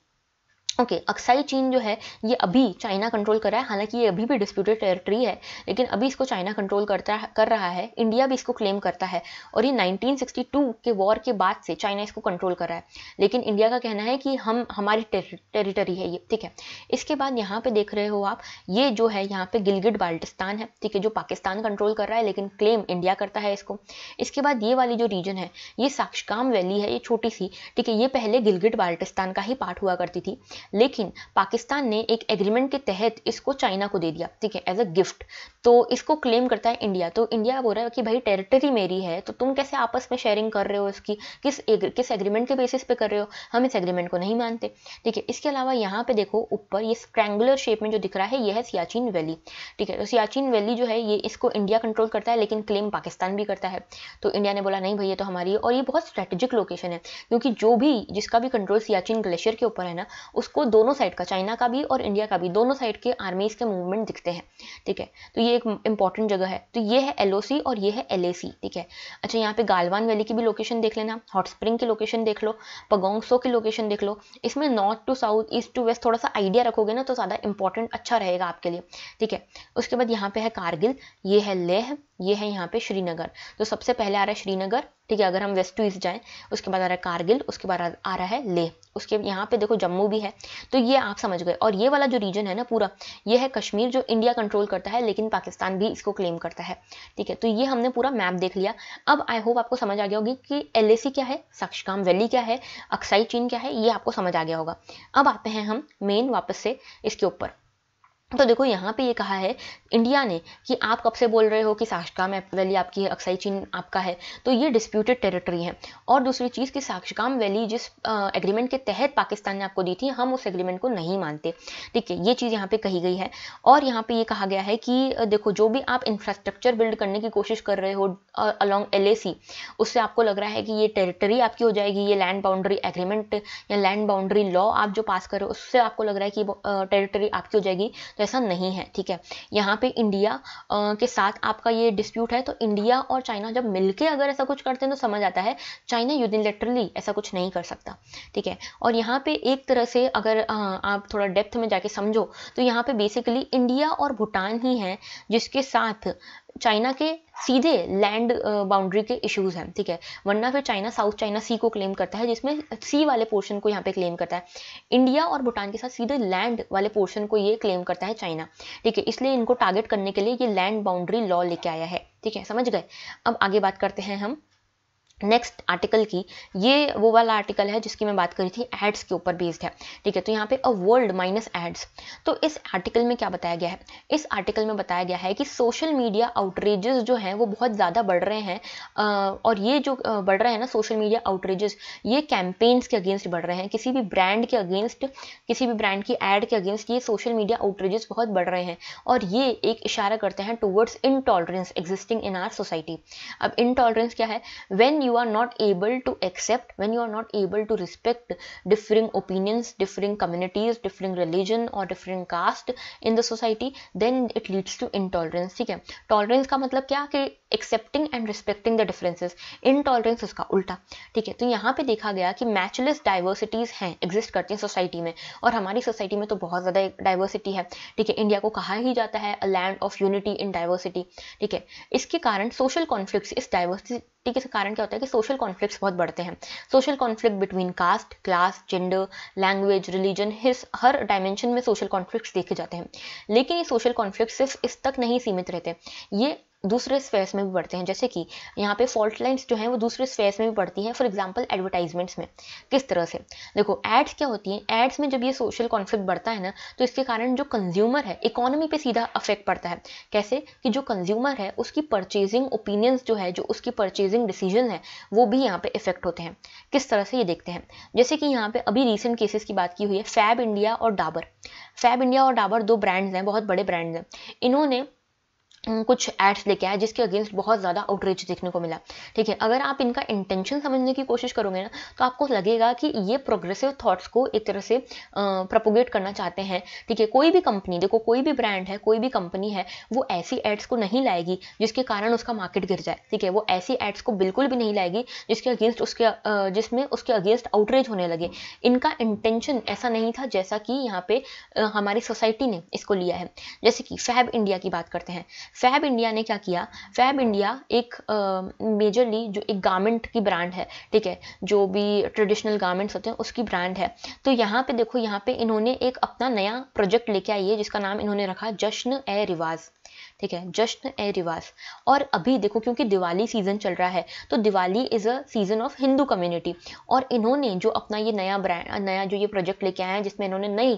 ओके okay, अक्साई चीन जो है ये अभी चाइना कंट्रोल कर रहा है हालांकि ये अभी भी डिस्प्यूटेड टेरिटरी है लेकिन अभी इसको चाइना कंट्रोल करता कर रहा है इंडिया भी इसको क्लेम करता है और ये 1962 के वॉर के बाद से चाइना इसको कंट्रोल कर रहा है लेकिन इंडिया का कहना है कि हम हमारी टेरिटरी है ये ठीक है इसके बाद यहाँ पर देख रहे हो आप ये जो है यहाँ पर गिलगिट बाल्टिस्तान है ठीक है जो पाकिस्तान कंट्रोल कर रहा है लेकिन क्लेम इंडिया करता है इसको इसके बाद ये वाली जो रीजन है ये साक्षकाम वैली है ये छोटी सी ठीक है ये पहले गिलगिट बाल्टिस्तान का ही पार्ट हुआ करती थी लेकिन पाकिस्तान ने एक एग्रीमेंट के तहत इसको चाइना को दे दिया ठीक है एज अ गिफ्ट तो इसको क्लेम करता है इंडिया तो इंडिया बोल रहा है कि भाई टेरिटरी मेरी है तो तुम कैसे आपस में शेयरिंग कर रहे हो इसकी किस एग, किस एग्रीमेंट के बेसिस पे कर रहे हो हम इस एग्रीमेंट को नहीं मानते ठीक है इसके अलावा यहाँ पे देखो ऊपर ये ट्रैंगुलर शेप में जो दिख रहा है यह है सियाचिन वैली ठीक है तो सियाचिन वैली जो है ये इसको इंडिया कंट्रोल करता है लेकिन क्लेम पाकिस्तान भी करता है तो इंडिया ने बोला नहीं भैया तो हमारी और ये बहुत स्ट्रेटेजिक लोकेशन है क्योंकि जो भी जिसका भी कंट्रोल सियाचिन ग्लेशियर के ऊपर है ना उस उसको दोनों साइड का चाइना का भी और इंडिया का भी दोनों साइड के आर्मीज के मूवमेंट दिखते हैं ठीक है तो ये एक इंपॉर्टेंट जगह है तो ये है एल और ये है एल ठीक है अच्छा यहाँ पे गालवान वैली की भी लोकेशन देख लेना हॉट स्प्रिंग की लोकेशन देख लो पगोंगसो की लोकेशन देख लो इसमें north to south east to west थोड़ा सा आइडिया रखोगे ना तो ज़्यादा इंपॉर्टेंट अच्छा रहेगा आपके लिए ठीक है उसके बाद यहाँ पे है कारगिल ये है लेह ये है यहाँ पे श्रीनगर तो सबसे पहले आ रहा है श्रीनगर ठीक है अगर हम वेस्ट टू ईस्ट जाएँ उसके बाद आ रहा है कारगिल उसके बाद आ रहा है लेह उसके यहाँ पे देखो जम्मू भी है तो ये आप समझ गए और ये वाला जो रीजन है ना पूरा ये है कश्मीर जो इंडिया कंट्रोल करता है लेकिन पाकिस्तान भी इसको क्लेम करता है ठीक है तो ये हमने पूरा मैप देख लिया अब आई होप आपको समझ आ गया होगी कि एल क्या है साक्षकाम वैली क्या है अक्साई चीन क्या है ये आपको समझ आ गया होगा अब आते हैं हम मेन वापस से इसके ऊपर तो देखो यहाँ पे ये कहा है इंडिया ने कि आप कब से बोल रहे हो कि साक्षकाम वैली आपकी है अक्साई चीन आपका है तो ये डिस्प्यूटेड टेरिटरी है और दूसरी चीज़ कि साक्षकाम वैली जिस एग्रीमेंट के तहत पाकिस्तान ने आपको दी थी हम उस एग्रीमेंट को नहीं मानते ठीक है ये चीज़ यहाँ पे कही गई है और यहाँ पे ये कहा गया है कि देखो जो भी आप इंफ्रास्ट्रक्चर बिल्ड करने की कोशिश कर रहे हो अलॉन्ग एल उससे आपको लग रहा है कि ये टेरिटरी आपकी हो जाएगी ये लैंड बाउंड्री एग्रीमेंट या लैंड बाउंड्री लॉ आप जो पास कर रहे हो उससे आपको लग रहा है कि टेरिटरी आपकी हो जाएगी तो ऐसा नहीं है ठीक है यहाँ पे इंडिया के साथ आपका ये डिस्प्यूट है तो इंडिया और चाइना जब मिलके अगर ऐसा कुछ करते हैं तो समझ आता है चाइना यूनिलेटरली ऐसा कुछ नहीं कर सकता ठीक है और यहाँ पे एक तरह से अगर आप थोड़ा डेप्थ में जाके समझो तो यहाँ पे बेसिकली इंडिया और भूटान ही हैं जिसके साथ चाइना के सीधे लैंड बाउंड्री के इश्यूज हैं ठीक है वरना फिर चाइना साउथ चाइना सी को क्लेम करता है जिसमें सी वाले पोर्शन को यहाँ पे क्लेम करता है इंडिया और भूटान के साथ सीधे लैंड वाले पोर्शन को ये क्लेम करता है चाइना ठीक है इसलिए इनको टारगेट करने के लिए ये लैंड बाउंड्री लॉ लेके आया है ठीक है समझ गए अब आगे बात करते हैं हम नेक्स्ट आर्टिकल की ये वो वाला आर्टिकल है जिसकी मैं बात करी थी एड्स के ऊपर बेस्ड है ठीक है तो यहाँ पे अ वर्ल्ड माइनस एड्स तो इस आर्टिकल में क्या बताया गया है इस आर्टिकल में बताया गया है कि सोशल मीडिया आउटरीजेस जो हैं वो बहुत ज़्यादा बढ़ रहे हैं और ये जो बढ़ रहे हैं ना सोशल मीडिया आउटरीजेस ये कैंपेन्स के अगेंस्ट बढ़ रहे हैं किसी भी ब्रांड के अगेंस्ट किसी भी ब्रांड की एड के अगेंस्ट ये सोशल मीडिया आउटरीजेस बहुत बढ़ रहे हैं और ये एक इशारा करते हैं towards intolerance existing in our society अब इनटॉलरेंस क्या है when you you are not able to accept when you are not able to respect differing opinions differing communities differing religion और differing caste in the society then it leads to intolerance ठीक है tolerance का मतलब क्या कि accepting and respecting the differences intolerance उसका उल्टा ठीक है तो यहाँ पे देखा गया कि मैचलेस डाइवर्सिटीज हैं एग्जिस्ट करती हैं सोसाइटी में और हमारी सोसाइटी में तो बहुत ज़्यादा डाइवर्सिटी है ठीक है इंडिया को कहा ही जाता है a land of unity in diversity ठीक है इसके कारण सोशल कॉन्फ्लिक्ट इस डाइवर्सिटी के कारण क्या होता है कि सोशल कॉन्फ्लिक्ट्स बहुत बढ़ते हैं social conflict between caste class gender language religion his her dimension में सोशल कॉन्फ्लिक्ट देखे जाते हैं लेकिन ये सोशल कॉन्फ्लिक्ट सिर्फ इस तक नहीं सीमित रहते ये दूसरे स्पेस में भी बढ़ते हैं जैसे कि यहाँ पे फॉल्ट लाइन्स जो हैं वो दूसरे स्पेस में भी बढ़ती हैं फॉर एग्जांपल एडवर्टाइजमेंट्स में किस तरह से देखो एड्स क्या होती हैं एड्स में जब ये सोशल कॉन्फ्लिक्ट बढ़ता है ना तो इसके कारण जो कंज्यूमर है इकोनॉमी पे सीधा अफेक्ट पड़ता है कैसे कि जो कंज्यूमर है उसकी परचेजिंग ओपिनियंस जो है जो उसकी परचेजिंग डिसीजन है वो भी यहाँ पर इफेक्ट होते हैं किस तरह से ये देखते हैं जैसे कि यहाँ पर अभी रिसेंट केसेस की बात की हुई है फैब इंडिया और डाबर फैब इंडिया और डाबर दो ब्रांड्स हैं बहुत बड़े ब्रांड्स हैं इन्होंने कुछ एड्स लेके आए जिसके अगेंस्ट बहुत ज़्यादा आउटरीच देखने को मिला ठीक है अगर आप इनका इंटेंशन समझने की कोशिश करोगे ना तो आपको लगेगा कि ये प्रोग्रेसिव थॉट्स को एक तरह से प्रपोगेट करना चाहते हैं ठीक है कोई भी कंपनी देखो कोई भी ब्रांड है कोई भी कंपनी है वो ऐसी एड्स को नहीं लाएगी जिसके कारण उसका मार्केट गिर जाए ठीक है वो ऐसी एड्स को बिल्कुल भी नहीं लाएगी जिसके अगेंस्ट उसके जिसमें उसके अगेंस्ट आउटरीच होने लगे इनका इंटेंशन ऐसा नहीं था जैसा कि यहाँ पे हमारी सोसाइटी ने इसको लिया है जैसे कि फैब इंडिया की बात करते हैं फैब इंडिया ने क्या किया फैब इंडिया एक मेजरली जो एक गारमेंट की ब्रांड है ठीक है जो भी ट्रेडिशनल गारमेंट्स होते हैं उसकी ब्रांड है तो यहाँ पे देखो यहाँ पे इन्होंने एक अपना नया प्रोजेक्ट लेके आई है जिसका नाम इन्होंने रखा जश्न ए रिवाज ठीक है जश्न ए रिवाज और अभी देखो क्योंकि दिवाली सीजन चल रहा है तो Diwali is a season of Hindu community और इन्होंने जो अपना ये नया ब्रांड नया जो ये प्रोजेक्ट लेके आए हैं जिसमें इन्होंने नई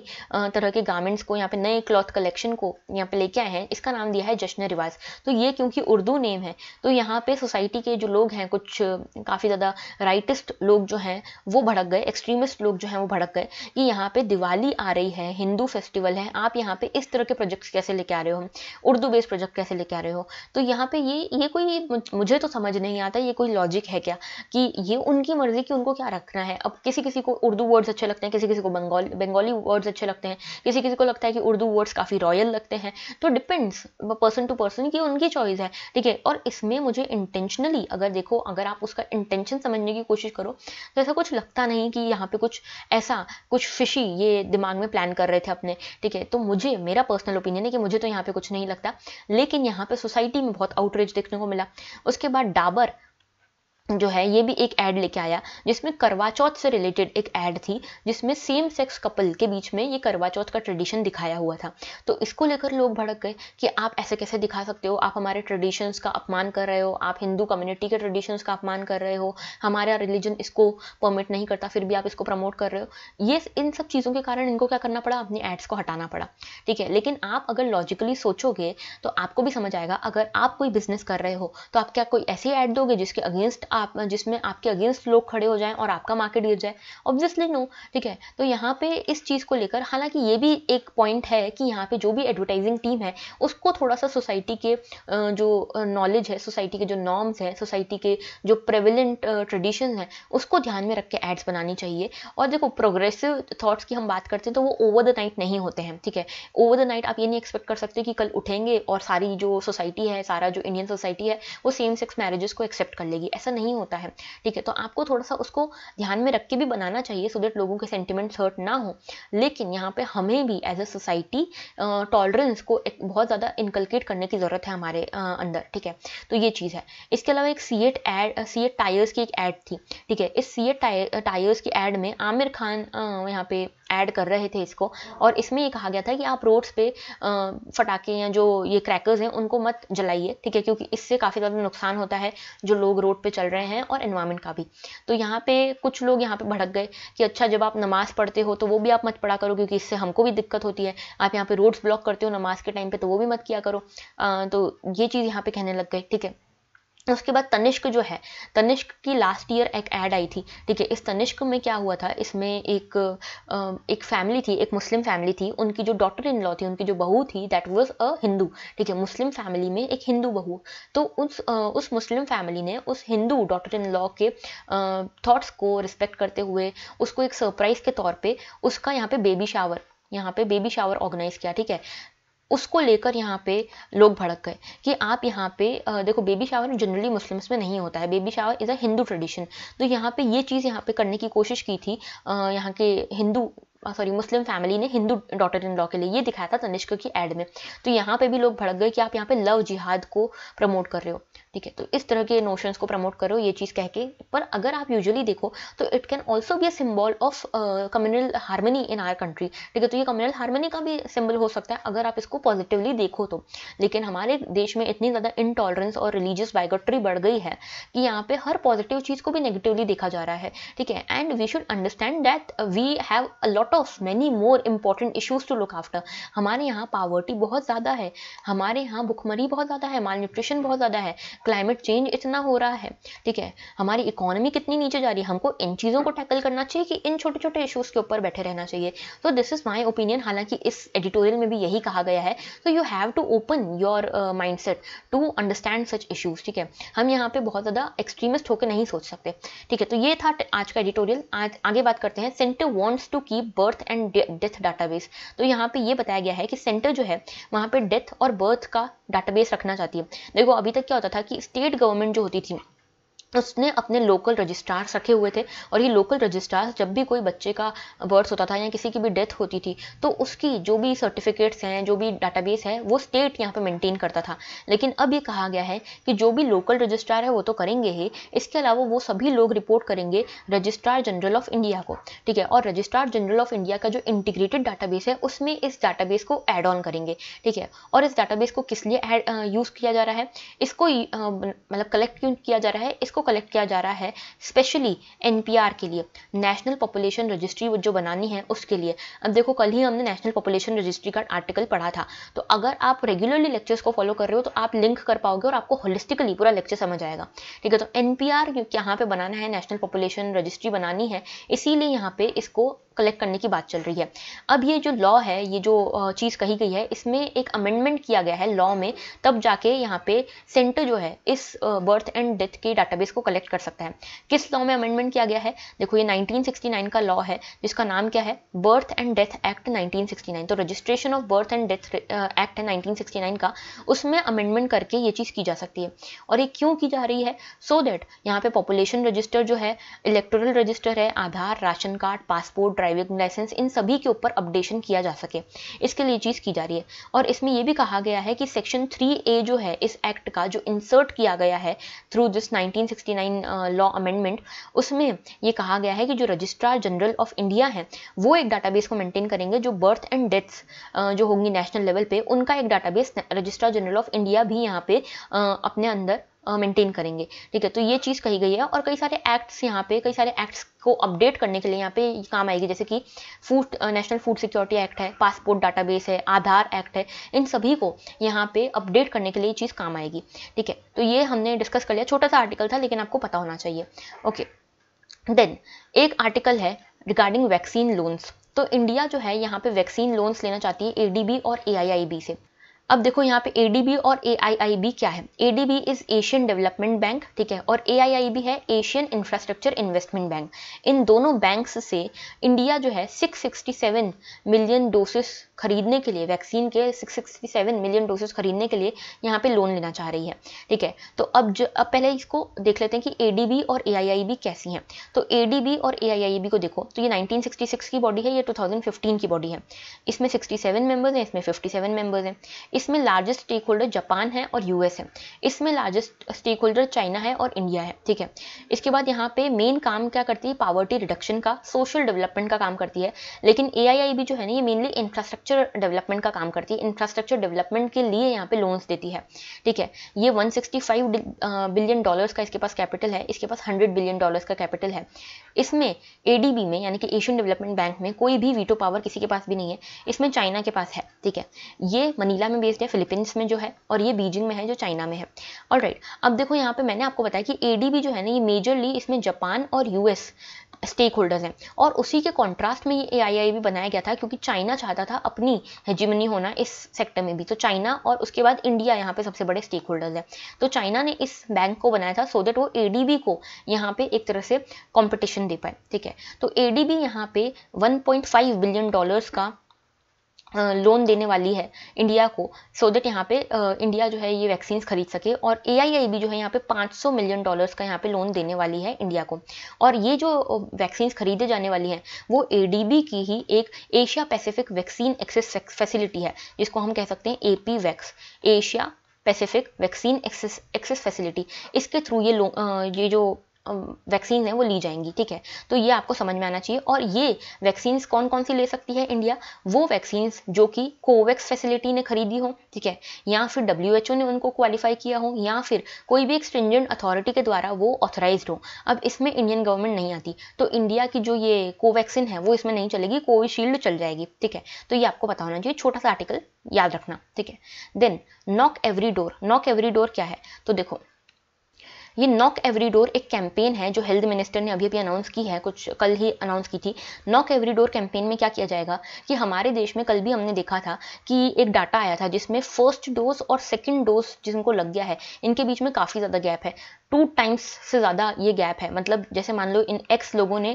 तरह के गारमेंट्स को यहाँ पे नए क्लॉथ कलेक्शन को यहाँ पे लेके आए हैं इसका नाम दिया है जश्न रिवाज तो ये क्योंकि उर्दू नेम है तो यहाँ पे सोसाइटी के जो लोग हैं कुछ काफ़ी ज़्यादा राइटिस्ट लोग जो हैं वो भड़क गए एक्सट्रीमिस्ट लोग जो हैं वो भड़क गए कि यहाँ पे दिवाली आ रही है हिंदू फेस्टिवल है आप यहाँ पे इस तरह के प्रोजेक्ट्स कैसे लेके आ रहे हो उर्दू बेस्ड प्रोजेक्ट कैसे लेके आ रहे हो तो यहाँ पे ये ये कोई मुझे तो समझ नहीं आता ये कोई लॉजिक है क्या कि ये उनकी मर्जी कि उनको क्या रखना है अब किसी किसी को उर्दू वर्ड्स अच्छे लगते हैं किसी किसी को बंगाली बंगाली वर्ड्स अच्छे लगते हैं किसी किसी को लगता है कि उर्दू वर्ड्स काफ़ी रॉयल लगते हैं तो डिपेंड्स पर्सन टू पर्सन की उनकी चॉइस है ठीक है और इसमें मुझे इंटेंशनली अगर देखो अगर आप उसका इंटेंशन समझने की कोशिश करो तो ऐसा कुछ लगता नहीं कि यहाँ पे कुछ ऐसा कुछ फिशी ये दिमाग में प्लान कर रहे थे अपने ठीक है तो मुझे मेरा पर्सनल ओपिनियन है कि मुझे तो यहाँ पे कुछ नहीं लगता लेकिन यहाँ पे सोसाइटी में बहुत आउटरीच देखने को मिला उसके बाद डाबर जो है ये भी एक ऐड लेके आया जिसमें करवा चौथ से रिलेटेड एक ऐड थी जिसमें सेम सेक्स कपल के बीच में ये करवा चौथ का ट्रेडिशन दिखाया हुआ था तो इसको लेकर लोग भड़क गए कि आप ऐसे कैसे दिखा सकते हो आप हमारे ट्रेडिशंस का अपमान कर रहे हो आप हिंदू कम्युनिटी के ट्रेडिशंस का अपमान कर रहे हो हमारा रिलीजन इसको परमिट नहीं करता फिर भी आप इसको प्रमोट कर रहे हो ये इन सब चीज़ों के कारण इनको क्या करना पड़ा अपने एड्स को हटाना पड़ा ठीक है लेकिन आप अगर लॉजिकली सोचोगे तो आपको भी समझ आएगा अगर आप कोई बिजनेस कर रहे हो तो आप क्या कोई ऐसी ऐड दोगे जिसके अगेंस्ट आप जिसमें आपके अगेंस्ट लोग खड़े हो जाएं और आपका मार्केट गिर जाए ऑब्वियसली नो ठीक है तो यहाँ पे इस चीज़ को लेकर हालांकि ये भी एक पॉइंट है कि यहाँ पे जो भी एडवर्टाइजिंग टीम है उसको थोड़ा सा सोसाइटी के जो नॉलेज है सोसाइटी के जो नॉर्म्स हैं सोसाइटी के जो प्रेविलेंट ट्रेडिशन हैं उसको ध्यान में रख के एड्स बनानी चाहिए और देखो प्रोग्रेसिव थाट्स की हम बात करते हैं तो वो ओवर द नाइट नहीं होते हैं ठीक है ओवर द नाइट आप ये नहीं एक्सपेक्ट कर सकते कि कल उठेंगे और सारी जो सोसाइटी है सारा जो इंडियन सोसाइटी है वो सेम सेक्स मैरिजेस को एक्सेप्ट कर लेगी ऐसा नहीं नहीं होता है ठीक है तो आपको थोड़ा सा उसको ध्यान में रख के भी बनाना चाहिए सो देट लोगों के सेंटिमेंट्स हर्ट ना हो लेकिन यहाँ पे हमें भी एज अ सोसाइटी टॉलरेंस को एक बहुत ज़्यादा इनकलकेट करने की ज़रूरत है हमारे अंदर ठीक है तो ये चीज़ है इसके अलावा एक CEAT ad CEAT tyres की एक ऐड थी ठीक है इस सी एट टायर्स की एड में आमिर खान यहाँ पे ऐड कर रहे थे इसको और इसमें ये कहा गया था कि आप रोड्स पे फटाके या जो ये क्रैकर्स हैं उनको मत जलाइए ठीक है क्योंकि इससे काफ़ी ज़्यादा नुकसान होता है जो लोग रोड पे चल रहे हैं और इन्वायरमेंट का भी तो यहाँ पे कुछ लोग यहाँ पे भड़क गए कि अच्छा जब आप नमाज़ पढ़ते हो तो वो भी आप मत पढ़ा करो क्योंकि इससे हमको भी दिक्कत होती है आप यहाँ पर रोड्स ब्लॉक करते हो नमाज के टाइम पर तो वो भी मत किया करो तो ये चीज़ यहाँ पर कहने लग गए ठीक है उसके बाद तनिष्क जो है तनिष्क की लास्ट ईयर एक ऐड आई थी ठीक है इस तनिष्क में क्या हुआ था इसमें एक एक फैमिली थी एक मुस्लिम फैमिली थी उनकी जो डॉटर इन लॉ थी उनकी जो बहू थी दैट वाज अ हिंदू ठीक है मुस्लिम फैमिली में एक हिंदू बहू तो उस उस मुस्लिम फैमिली ने उस हिंदू डॉटर इन लॉ के थॉट्स को रिस्पेक्ट करते हुए उसको एक सरप्राइज के तौर पर उसका यहाँ पे बेबी शावर यहाँ पे बेबी शावर ऑर्गेनाइज किया ठीक है उसको लेकर यहाँ पे लोग भड़क गए कि आप यहाँ पे देखो बेबी शावर जनरली मुस्लिम्स में नहीं होता है baby shower is a Hindu tradition तो यहाँ पे ये चीज़ यहाँ पे करने की कोशिश की थी यहाँ के हिंदू सॉरी मुस्लिम फैमिली ने हिंदू डॉटर इन लॉ के लिए ये दिखाया था तनिष्क की एड में तो यहाँ पे भी लोग भड़क गए कि आप यहाँ पे लव जिहाद को प्रमोट कर रहे हो ठीक है तो इस तरह के नोशंस को प्रमोट करो ये चीज़ कह के पर अगर आप यूजुअली देखो तो it can also be a symbol of communal harmony in our country ठीक है तो ये कम्युनल हारमोनी का भी सिम्बल हो सकता है अगर आप इसको पॉजिटिवली देखो तो लेकिन हमारे देश में इतनी ज़्यादा इनटॉलरेंस और रिलीजियस बाइगोट्री बढ़ गई है कि यहाँ पे हर पॉजिटिव चीज़ को भी नेगेटिवली देखा जा रहा है ठीक है and we should understand that we have a lot of many more important issues to look after हमारे यहाँ पावर्टी बहुत ज़्यादा है हमारे यहाँ भुखमरी बहुत ज़्यादा है माल न्यूट्रिशन बहुत ज़्यादा है क्लाइमेट चेंज इतना हो रहा है ठीक है हमारी इकोनॉमी कितनी नीचे जा रही है हमको इन चीज़ों को टैकल करना चाहिए कि इन छोटे छोटे इशूज़ के ऊपर बैठे रहना चाहिए तो दिस इज़ माई ओपिनियन हालांकि इस एडिटोरियल में भी यही कहा गया है so you have to open your mind set to understand such issues ठीक है हम यहाँ पे बहुत ज़्यादा एक्सट्रीमिस्ट होकर नहीं सोच सकते ठीक है तो ये था आज का एडिटोरियल आज आगे बात करते हैं centre wants to keep birth and death database तो यहाँ पे ये बताया गया है कि सेंटर जो है वहाँ पे डेथ और बर्थ का डाटाबेस रखना चाहती है देखो अभी तक क्या होता था कि स्टेट गवर्नमेंट जो होती थी उसने अपने लोकल रजिस्ट्रार्स रखे हुए थे और ये लोकल रजिस्ट्रार्स जब भी कोई बच्चे का बर्थ होता था या किसी की भी डेथ होती थी तो उसकी जो भी सर्टिफिकेट्स हैं जो भी डाटाबेस है वो स्टेट यहाँ पे मेंटेन करता था लेकिन अब ये कहा गया है कि जो भी लोकल रजिस्ट्रार है वो तो करेंगे ही इसके अलावा वो सभी लोग रिपोर्ट करेंगे रजिस्ट्रार जनरल ऑफ इंडिया को ठीक है और रजिस्ट्रार जनरल ऑफ इंडिया का जो इंटीग्रेटेड डाटाबेस है उसमें इस डाटाबेस को एड ऑन करेंगे ठीक है और इस डाटाबेस को किस लिए यूज़ किया जा रहा है इसको मतलब कलेक्ट क्यों किया जा रहा है इसको कलेक्ट किया जा रहा है स्पेशली एनपीआर के लिए नेशनल पॉपुलेशन रजिस्ट्री जो बनानी है उसके लिए अब देखो कल ही हमने नेशनल पॉपुलेशन रजिस्ट्री का आर्टिकल पढ़ा था तो अगर आप रेगुलरली लेक्चर्स को फॉलो कर रहे हो तो आप लिंक कर पाओगे और आपको होलिस्टिकली पूरा लेक्चर समझ आएगा ठीक है तो एनपीआर यहाँ पे बनाना है नेशनल पॉपुलेशन रजिस्ट्री बनानी है इसीलिए यहाँ पे इसको कलेक्ट करने की बात चल रही है अब ये जो लॉ है ये जो चीज़ कही गई है इसमें एक अमेंडमेंट किया गया है लॉ में तब जाके यहाँ पे सेंटर जो है इस बर्थ एंड डेथ की डाटाबेस को कलेक्ट कर सकता है किस लॉ में अमेंडमेंट किया गया है देखो ये 1969 का लॉ है जिसका नाम क्या है बर्थ एंड डेथ एक्ट 1969 तो registration of birth and death act है 1969 का उसमें अमेंडमेंट करके ये चीज़ की जा सकती है और ये क्यों की जा रही है सो so दैट यहाँ पे पॉपुलेशन रजिस्टर जो है इलेक्टोरल रजिस्टर है Aadhaar ration card passport driving licence इन सभी के ऊपर अपडेशन किया जा सके इसके लिए चीज़ की जा रही है और इसमें यह भी कहा गया है कि सेक्शन थ्री ए जो है इस एक्ट का जो इंसर्ट किया गया है थ्रू दिस 1969 लॉ अमेंडमेंट उसमें ये कहा गया है कि जो रजिस्ट्रार जनरल ऑफ इंडिया है वो एक डाटाबेस को मेंटेन करेंगे जो बर्थ एंड डेथ्स जो होंगी नेशनल लेवल पे उनका एक database registrar general of India भी यहाँ पे uh, अपने अंदर मेंटेन करेंगे ठीक है तो ये चीज़ कही गई है और कई सारे एक्ट्स यहाँ पे कई सारे एक्ट्स को अपडेट करने के लिए यहाँ पे काम आएगी जैसे कि food national food security act है पासपोर्ट डाटाबेस है आधार एक्ट है इन सभी को यहाँ पे अपडेट करने के लिए चीज़ काम आएगी ठीक है तो ये हमने डिस्कस कर लिया छोटा सा आर्टिकल था लेकिन आपको पता होना चाहिए ओके देन एक आर्टिकल है रिगार्डिंग वैक्सीन लोन्स तो इंडिया जो है यहाँ पे वैक्सीन लोन्स लेना चाहती है एडीबी और एआईआईबी से अब देखो यहाँ पे ADB और AIIB क्या है B is Asian Development Bank ठीक है और AIIB है एशियन इंफ्रास्ट्रक्चर इन्वेस्टमेंट बैंक इन दोनों बैंक्स से इंडिया जो है 667 मिलियन डोसेस खरीदने के लिए वैक्सीन के 667 मिलियन डोसेस खरीदने के लिए यहाँ पे लोन लेना चाह रही है ठीक है तो अब जो अब पहले इसको देख लेते हैं कि ए और ए कैसी हैं तो ए और ए को देखो तो ये नाइनटीन की बॉडी है ये टू की बॉडी है इसमें सेवन मेंबर्स हैं इसमें फिफ्टी मेंबर्स हैं इसमें लार्जेस्ट स्टेक होल्डर जापान है और यूएस है इसमें लार्जेस्ट स्टेक होल्डर चाइना है और इंडिया है ठीक है इसके बाद यहाँ पे मेन काम क्या करती है पावर्टी रिडक्शन का सोशल डेवलपमेंट का काम करती है लेकिन ए भी जो है ना ये मेनली इंफ्रास्ट्रक्चर डेवलपमेंट का काम करती है इंफ्रास्ट्रक्चर डेवलपमेंट के लिए यहाँ पे लोन्स देती है ठीक है ये वन बिलियन डॉलर्स का इसके पास कैपिटल है इसके पास हंड्रेड बिलियन डॉलर्स का कैपिटल है इसमें ए में यानी कि एशियन डेवलपमेंट बैंक में कोई भी वीटो पावर किसी के पास भी नहीं है इसमें चाइना के पास है ठीक है ये मनीला में बेस्ड है फिलीपींस में जो है और ये बीजिंग में है जो चाइना में है और right, अब देखो यहाँ पे मैंने आपको बताया कि ए जो है ना ये मेजरली इसमें जापान और यूएस स्टेक होल्डर्स हैं और उसी के कॉन्ट्रास्ट में ये ए भी बनाया गया था क्योंकि चाइना चाहता था अपनी हेजिमनी होना इस सेक्टर में भी तो चाइना और उसके बाद इंडिया यहाँ पे सबसे बड़े स्टेक होल्डर्स हैं तो चाइना ने इस बैंक को बनाया था सो देट वो ए को यहाँ पे एक तरह से कॉम्पिटिशन दे पाए ठीक है तो ए डी बी यहाँ पे 1.5 बिलियन डॉलर्स का लोन देने वाली है इंडिया को सो देट यहाँ पे इंडिया जो है ये वैक्सीन खरीद सके और ए जो है यहाँ पे 500 मिलियन डॉलर्स का यहाँ पे लोन देने वाली है इंडिया को और ये जो वैक्सीन खरीदे जाने वाली हैं वो ए की ही एक Asia Pacific vaccine access facility है जिसको हम कह सकते हैं A P vax Asia Pacific vaccine access access facility इसके थ्रू ये ये जो वैक्सीन है वो ली जाएंगी ठीक है तो ये आपको समझ में आना चाहिए और ये वैक्सीन्स कौन कौन सी ले सकती है इंडिया वो वैक्सीन्स जो कि कोवैक्स फैसिलिटी ने खरीदी हो ठीक है या फिर डब्ल्यू ने उनको क्वालिफाई किया हो या फिर कोई भी एक स्ट्रिंजेंट अथॉरिटी के द्वारा वो ऑथोराइज हो अब इसमें इंडियन गवर्नमेंट नहीं आती तो इंडिया की जो ये कोवैक्सीन है वो इसमें नहीं चलेगी कोविशील्ड चल जाएगी ठीक है तो ये आपको पता होना चाहिए छोटा सा आर्टिकल याद रखना ठीक है then knock every door knock every door क्या है तो देखो ये नॉक एवरी डोर एक कैंपेन है जो हेल्थ मिनिस्टर ने अभी अभी अनाउंस की है कुछ कल ही अनाउंस की थी नॉक एवरी डोर कैंपेन में क्या किया जाएगा कि हमारे देश में कल भी हमने देखा था कि एक डाटा आया था जिसमें फर्स्ट डोज और सेकेंड डोज जिनको लग गया है इनके बीच में काफ़ी ज़्यादा गैप है टू टाइम्स से ज़्यादा ये गैप है मतलब जैसे मान लो इन एक्स लोगों ने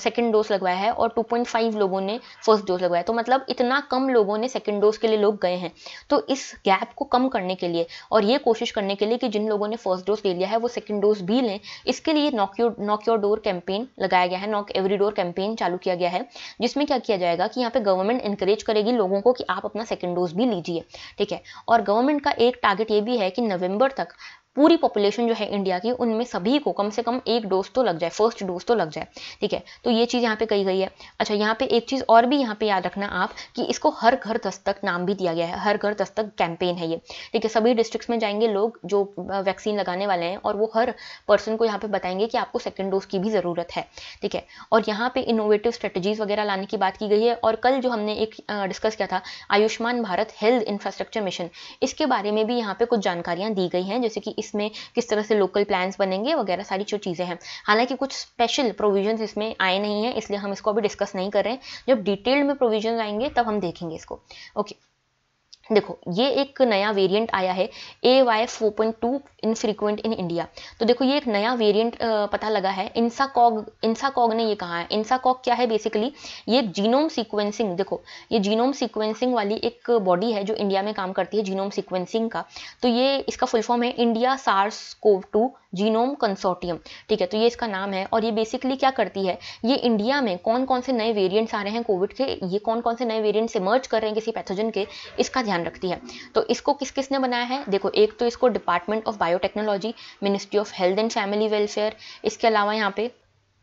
सेकेंड uh, डोज लगवाया है और 2.5 लोगों ने फर्स्ट डोज लगवाया तो मतलब इतना कम लोगों ने सेकेंड डोज के लिए लोग गए हैं तो इस गैप को कम करने के लिए और ये कोशिश करने के लिए कि जिन लोगों ने फर्स्ट डोज ले लिया है वो सेकेंड डोज भी लें इसके लिए नोक्यो योर डोर कैंपेन लगाया गया है नॉक एवरी डोर कैंपेन चालू किया गया है जिसमें क्या किया जाएगा कि यहाँ पे गवर्नमेंट इंकरेज करेगी लोगों को कि आप अपना सेकेंड डोज भी लीजिए ठीक है और गवर्नमेंट का एक टारगेट ये भी है कि नवंबर तक पूरी पॉपुलेशन जो है इंडिया की उनमें सभी को कम से कम एक डोज तो लग जाए फर्स्ट डोज तो लग जाए ठीक है तो ये चीज़ यहाँ पे कही गई है अच्छा यहाँ पे एक चीज़ और भी यहाँ पे याद रखना आप कि इसको हर घर दस्तक नाम भी दिया गया है हर घर दस्तक कैंपेन है ये ठीक है सभी डिस्ट्रिक्ट में जाएंगे लोग जो वैक्सीन लगाने वाले हैं और वो हर पर्सन को यहाँ पे बताएंगे कि आपको सेकेंड डोज की भी ज़रूरत है ठीक है और यहाँ पे इनोवेटिव स्ट्रेटजीज वगैरह लाने की बात की गई है और कल जो हमने एक डिस्कस किया था Ayushman Bharat health infrastructure mission इसके बारे में भी यहाँ पे कुछ जानकारियाँ दी गई हैं जैसे कि इसमें किस तरह से लोकल प्लान्स बनेंगे वगैरह सारी जो चीज़ें हैं हालांकि कुछ स्पेशल प्रोविजन इसमें आए नहीं हैं इसलिए हम इसको अभी डिस्कस नहीं कर रहे हैं जब डिटेल्ड में प्रोविजन आएंगे तब हम देखेंगे इसको ओके okay. देखो ये एक नया वेरिएंट आया है A Y four point two infrequent in India तो देखो ये एक नया वेरिएंट पता लगा है इंसाकॉग इंसाकॉग ने ये कहा है इंसाकॉग क्या है बेसिकली ये एक जीनोम सीक्वेंसिंग देखो ये जीनोम सीक्वेंसिंग वाली एक बॉडी है जो इंडिया में काम करती है जीनोम सिक्वेंसिंग का तो ये इसका फुल फॉर्म है India SARS CoV two genome consortium ठीक है तो ये इसका नाम है और ये बेसिकली क्या करती है ये इंडिया में कौन कौन से नए वेरिएंट्स आ रहे हैं कोविड के ये कौन कौन से नए वेरिएंट्स इमर्ज कर रहे हैं किसी पैथोजन के इसका ध्यान रखती है तो इसको किस किसने बनाया है देखो एक तो इसको department of biotechnology ministry of health and family welfare इसके अलावा यहाँ पे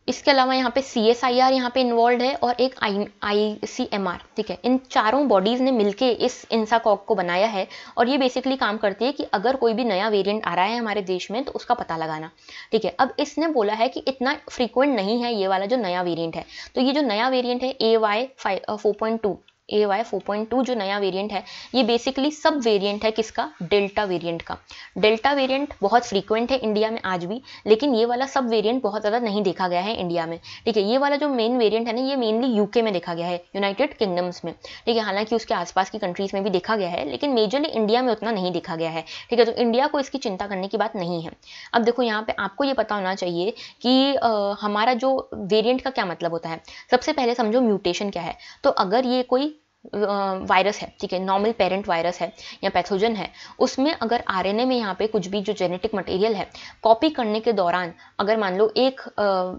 इसके अलावा यहाँ पे सी एस आई आर यहाँ पे इन्वॉल्व है और एक आई आई सी एम आर ठीक है इन चारों बॉडीज़ ने मिलके इस इंसाकॉक को बनाया है और ये बेसिकली काम करती है कि अगर कोई भी नया वेरिएंट आ रहा है हमारे देश में तो उसका पता लगाना ठीक है अब इसने बोला है कि इतना फ्रीक्वेंट नहीं है ये वाला जो नया वेरियंट है तो ये जो नया वेरियंट है A Y five four point two A Y four point two जो नया वेरिएंट है ये बेसिकली सब वेरिएंट है किसका डेल्टा वेरिएंट का डेल्टा वेरिएंट बहुत फ्रीक्वेंट है इंडिया में आज भी लेकिन ये वाला सब वेरिएंट बहुत ज़्यादा नहीं देखा गया है इंडिया में ठीक है ये वाला जो मेन वेरियंट है ना ये मेनली यूके में देखा गया है यूनाइटेड किंगडम्स में ठीक है हालांकि उसके आसपास की कंट्रीज में भी देखा गया है लेकिन मेजरली इंडिया में उतना नहीं देखा गया है ठीक है तो इंडिया को इसकी चिंता करने की बात नहीं है अब देखो यहाँ पर आपको ये पता होना चाहिए कि हमारा जो वेरियंट का क्या मतलब होता है सबसे पहले समझो म्यूटेशन क्या है तो अगर ये कोई वायरस है ठीक है नॉर्मल पेरेंट वायरस है या पैथोजन है उसमें अगर आरएनए में यहाँ पे कुछ भी जो जेनेटिक मटेरियल है कॉपी करने के दौरान अगर मान लो एक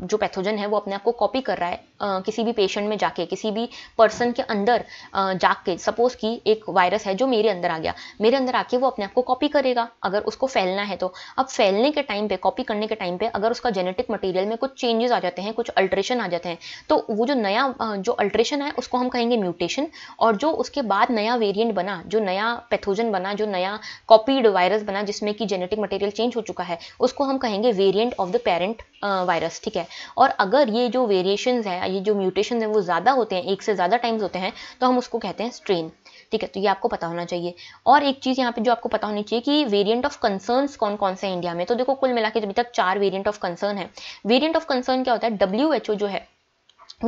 जो पैथोजन है वो अपने आप को कॉपी कर रहा है किसी भी पेशेंट में जाके किसी भी पर्सन के अंदर जाके सपोज कि एक वायरस है जो मेरे अंदर आ गया मेरे अंदर आके वो अपने आप को कॉपी करेगा अगर उसको फैलना है तो अब फैलने के टाइम पे कॉपी करने के टाइम पे अगर उसका जेनेटिक मटेरियल में कुछ चेंजेस आ जाते हैं कुछ अल्ट्रेशन आ जाते हैं तो वो जो नया जो अल्ट्रेशन है उसको हम कहेंगे म्यूटेशन और जो उसके बाद नया वेरियंट बना जो नया पैथोजन बना जो नया कॉपीड वायरस बना जिसमें कि जेनेटिक मटेरियल चेंज हो चुका है उसको हम कहेंगे variant of the parent virus ठीक है और अगर ये जो वेरिएशन है ये जो म्यूटेशन है वो ज़्यादा होते हैं एक से ज़्यादा टाइम्स होते हैं तो हम उसको कहते हैं स्ट्रेन ठीक है तो ये आपको पता होना चाहिए और एक चीज़ यहाँ पे जो आपको पता होनी चाहिए कि वेरिएंट ऑफ कंसर्न्स कौन कौन से इंडिया में तो देखो कुल मिला के अभी तक चार वेरिएंट ऑफ कंसर्न है वेरिएंट ऑफ कंसर्न क्या होता है डब्ल्यू जो है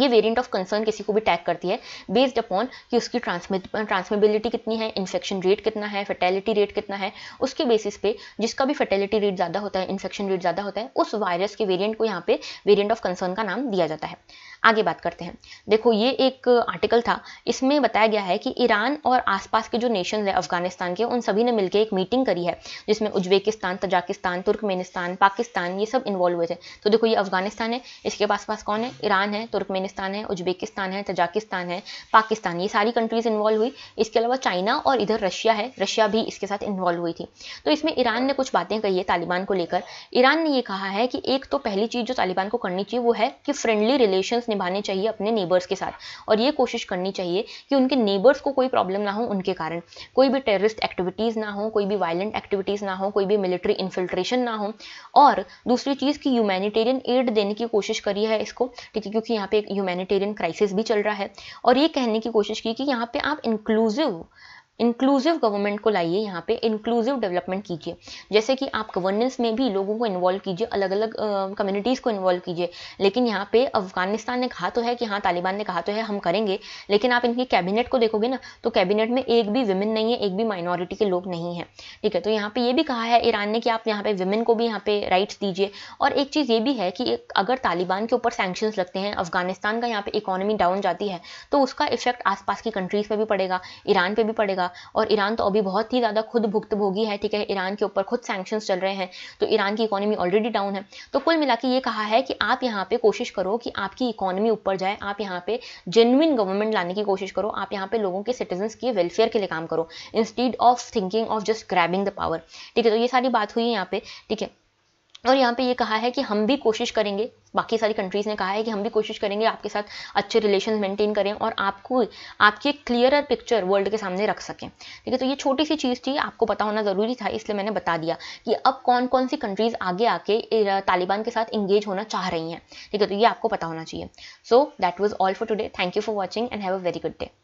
ये वेरिएंट ऑफ कंसर्न किसी को भी टैग करती है बेस्ड अपॉन कि उसकी ट्रांसमिट ट्रांसमिबिलिटी कितनी है इन्फेक्शन रेट कितना है फर्टेलिटी रेट कितना है उसके बेसिस पे जिसका भी फर्टेलिटी रेट ज़्यादा होता है इन्फेक्शन रेट ज़्यादा होता है उस वायरस के वेरिएंट को यहाँ पे वेरिएंट ऑफ कंसर्न का नाम दिया जाता है आगे बात करते हैं देखो ये एक आर्टिकल था इसमें बताया गया है कि ईरान और आसपास के जो नेशन है अफगानिस्तान के उन सभी ने मिलकर एक मीटिंग करी है जिसमें उज्बेकिस्तान तजाकिस्तान तुर्कमेनिस्तान पाकिस्तान ये सब इन्वॉल्व हुए थे तो देखो ये अफगानिस्तान है इसके पास पास कौन है ईरान है तुर्कमेनिस्तान है उज्बेकिस्तान है तजाकिस्तान है पाकिस्तान ये सारी कंट्रीज इन्वॉल्व हुई इसके अलावा चाइना और इधर रशिया है रशिया भी इसके साथ इन्वॉल्व हुई थी तो इसमें ईरान ने कुछ बातें कही है तालिबान को लेकर ईरान ने ये कहा है कि एक तो पहली चीज़ जो तालिबान को करनी चाहिए वो है कि फ्रेंडली रिलेशन निभाने चाहिए अपने नेबर्स के साथ और ये कोशिश करनी चाहिए कि उनके नेबर्स को कोई प्रॉब्लम ना हो उनके कारण कोई भी टेररिस्ट एक्टिविटीज़ ना हो कोई भी वायलेंट एक्टिविटीज़ ना हो कोई भी मिलिट्री इन्फिल्ट्रेशन ना हो और दूसरी चीज़ कि ह्यूमैनिटेरियन एड देने की कोशिश करी है इसको ठीक है क्योंकि यहाँ पे एक ह्यूमैनिटेरियन क्राइसिस भी चल रहा है और ये कहने की कोशिश की कि यहाँ पे आप इंक्लूसिव इंक्लूसिव गवर्नमेंट को लाइए यहाँ पे इंक्लूसिव डेवलपमेंट कीजिए जैसे कि आप गवर्नेंस में भी लोगों को इन्वॉल्व कीजिए अलग अलग कम्युनिटीज़ को इन्वॉल्व कीजिए लेकिन यहाँ पे अफगानिस्तान ने कहा तो है कि हाँ तालिबान ने कहा तो है हम करेंगे लेकिन आप इनकी कैबिनेट को देखोगे ना तो कैबिनेट में एक भी विमेन नहीं है एक भी माइनॉरिटी के लोग नहीं है ठीक है तो यहाँ पर ये भी कहा है ईरान ने कि आप यहाँ पे विमेन को भी यहाँ पे राइट्स दीजिए और एक चीज़ ये भी है कि अगर तालिबान के ऊपर सैक्शन लगते हैं अफगानिस्तान का यहाँ पे इकोनॉमी डाउन जाती है तो उसका इफेक्ट आसपास की कंट्रीज़ पर भी पड़ेगा ईरान पर भी पड़ेगा जाएगा और ईरान तो अभी बहुत ही ज़्यादा खुद भुक्तभोगी है ठीक है ईरान के ऊपर खुद सैंक्शंस चल रहे हैं तो ईरान की इकोनॉमी ऑलरेडी डाउन है तो कुल मिला ये कहा है कि आप यहाँ पे कोशिश करो कि आपकी इकोनॉमी ऊपर जाए आप यहाँ पे जेनुइन गवर्नमेंट लाने की कोशिश करो आप यहाँ पे लोगों के सिटीजन की वेलफेयर के लिए काम करो instead of thinking of just grabbing the power ठीक है तो ये सारी बात हुई है यहाँ पे ठीक है और यहाँ पे ये कहा है कि हम भी कोशिश करेंगे बाकी सारी कंट्रीज़ ने कहा है कि हम भी कोशिश करेंगे आपके साथ अच्छे रिलेशन मेंटेन करें और आपको आपकी एक क्लियरर पिक्चर वर्ल्ड के सामने रख सकें ठीक है तो ये छोटी सी चीज़ थी आपको पता होना ज़रूरी था इसलिए मैंने बता दिया कि अब कौन कौन सी कंट्रीज़ आगे आके तालिबान के साथ इंगेज होना चाह रही हैं ठीक है तो ये आपको पता होना चाहिए so that was all for today thank you for watching and have a very good day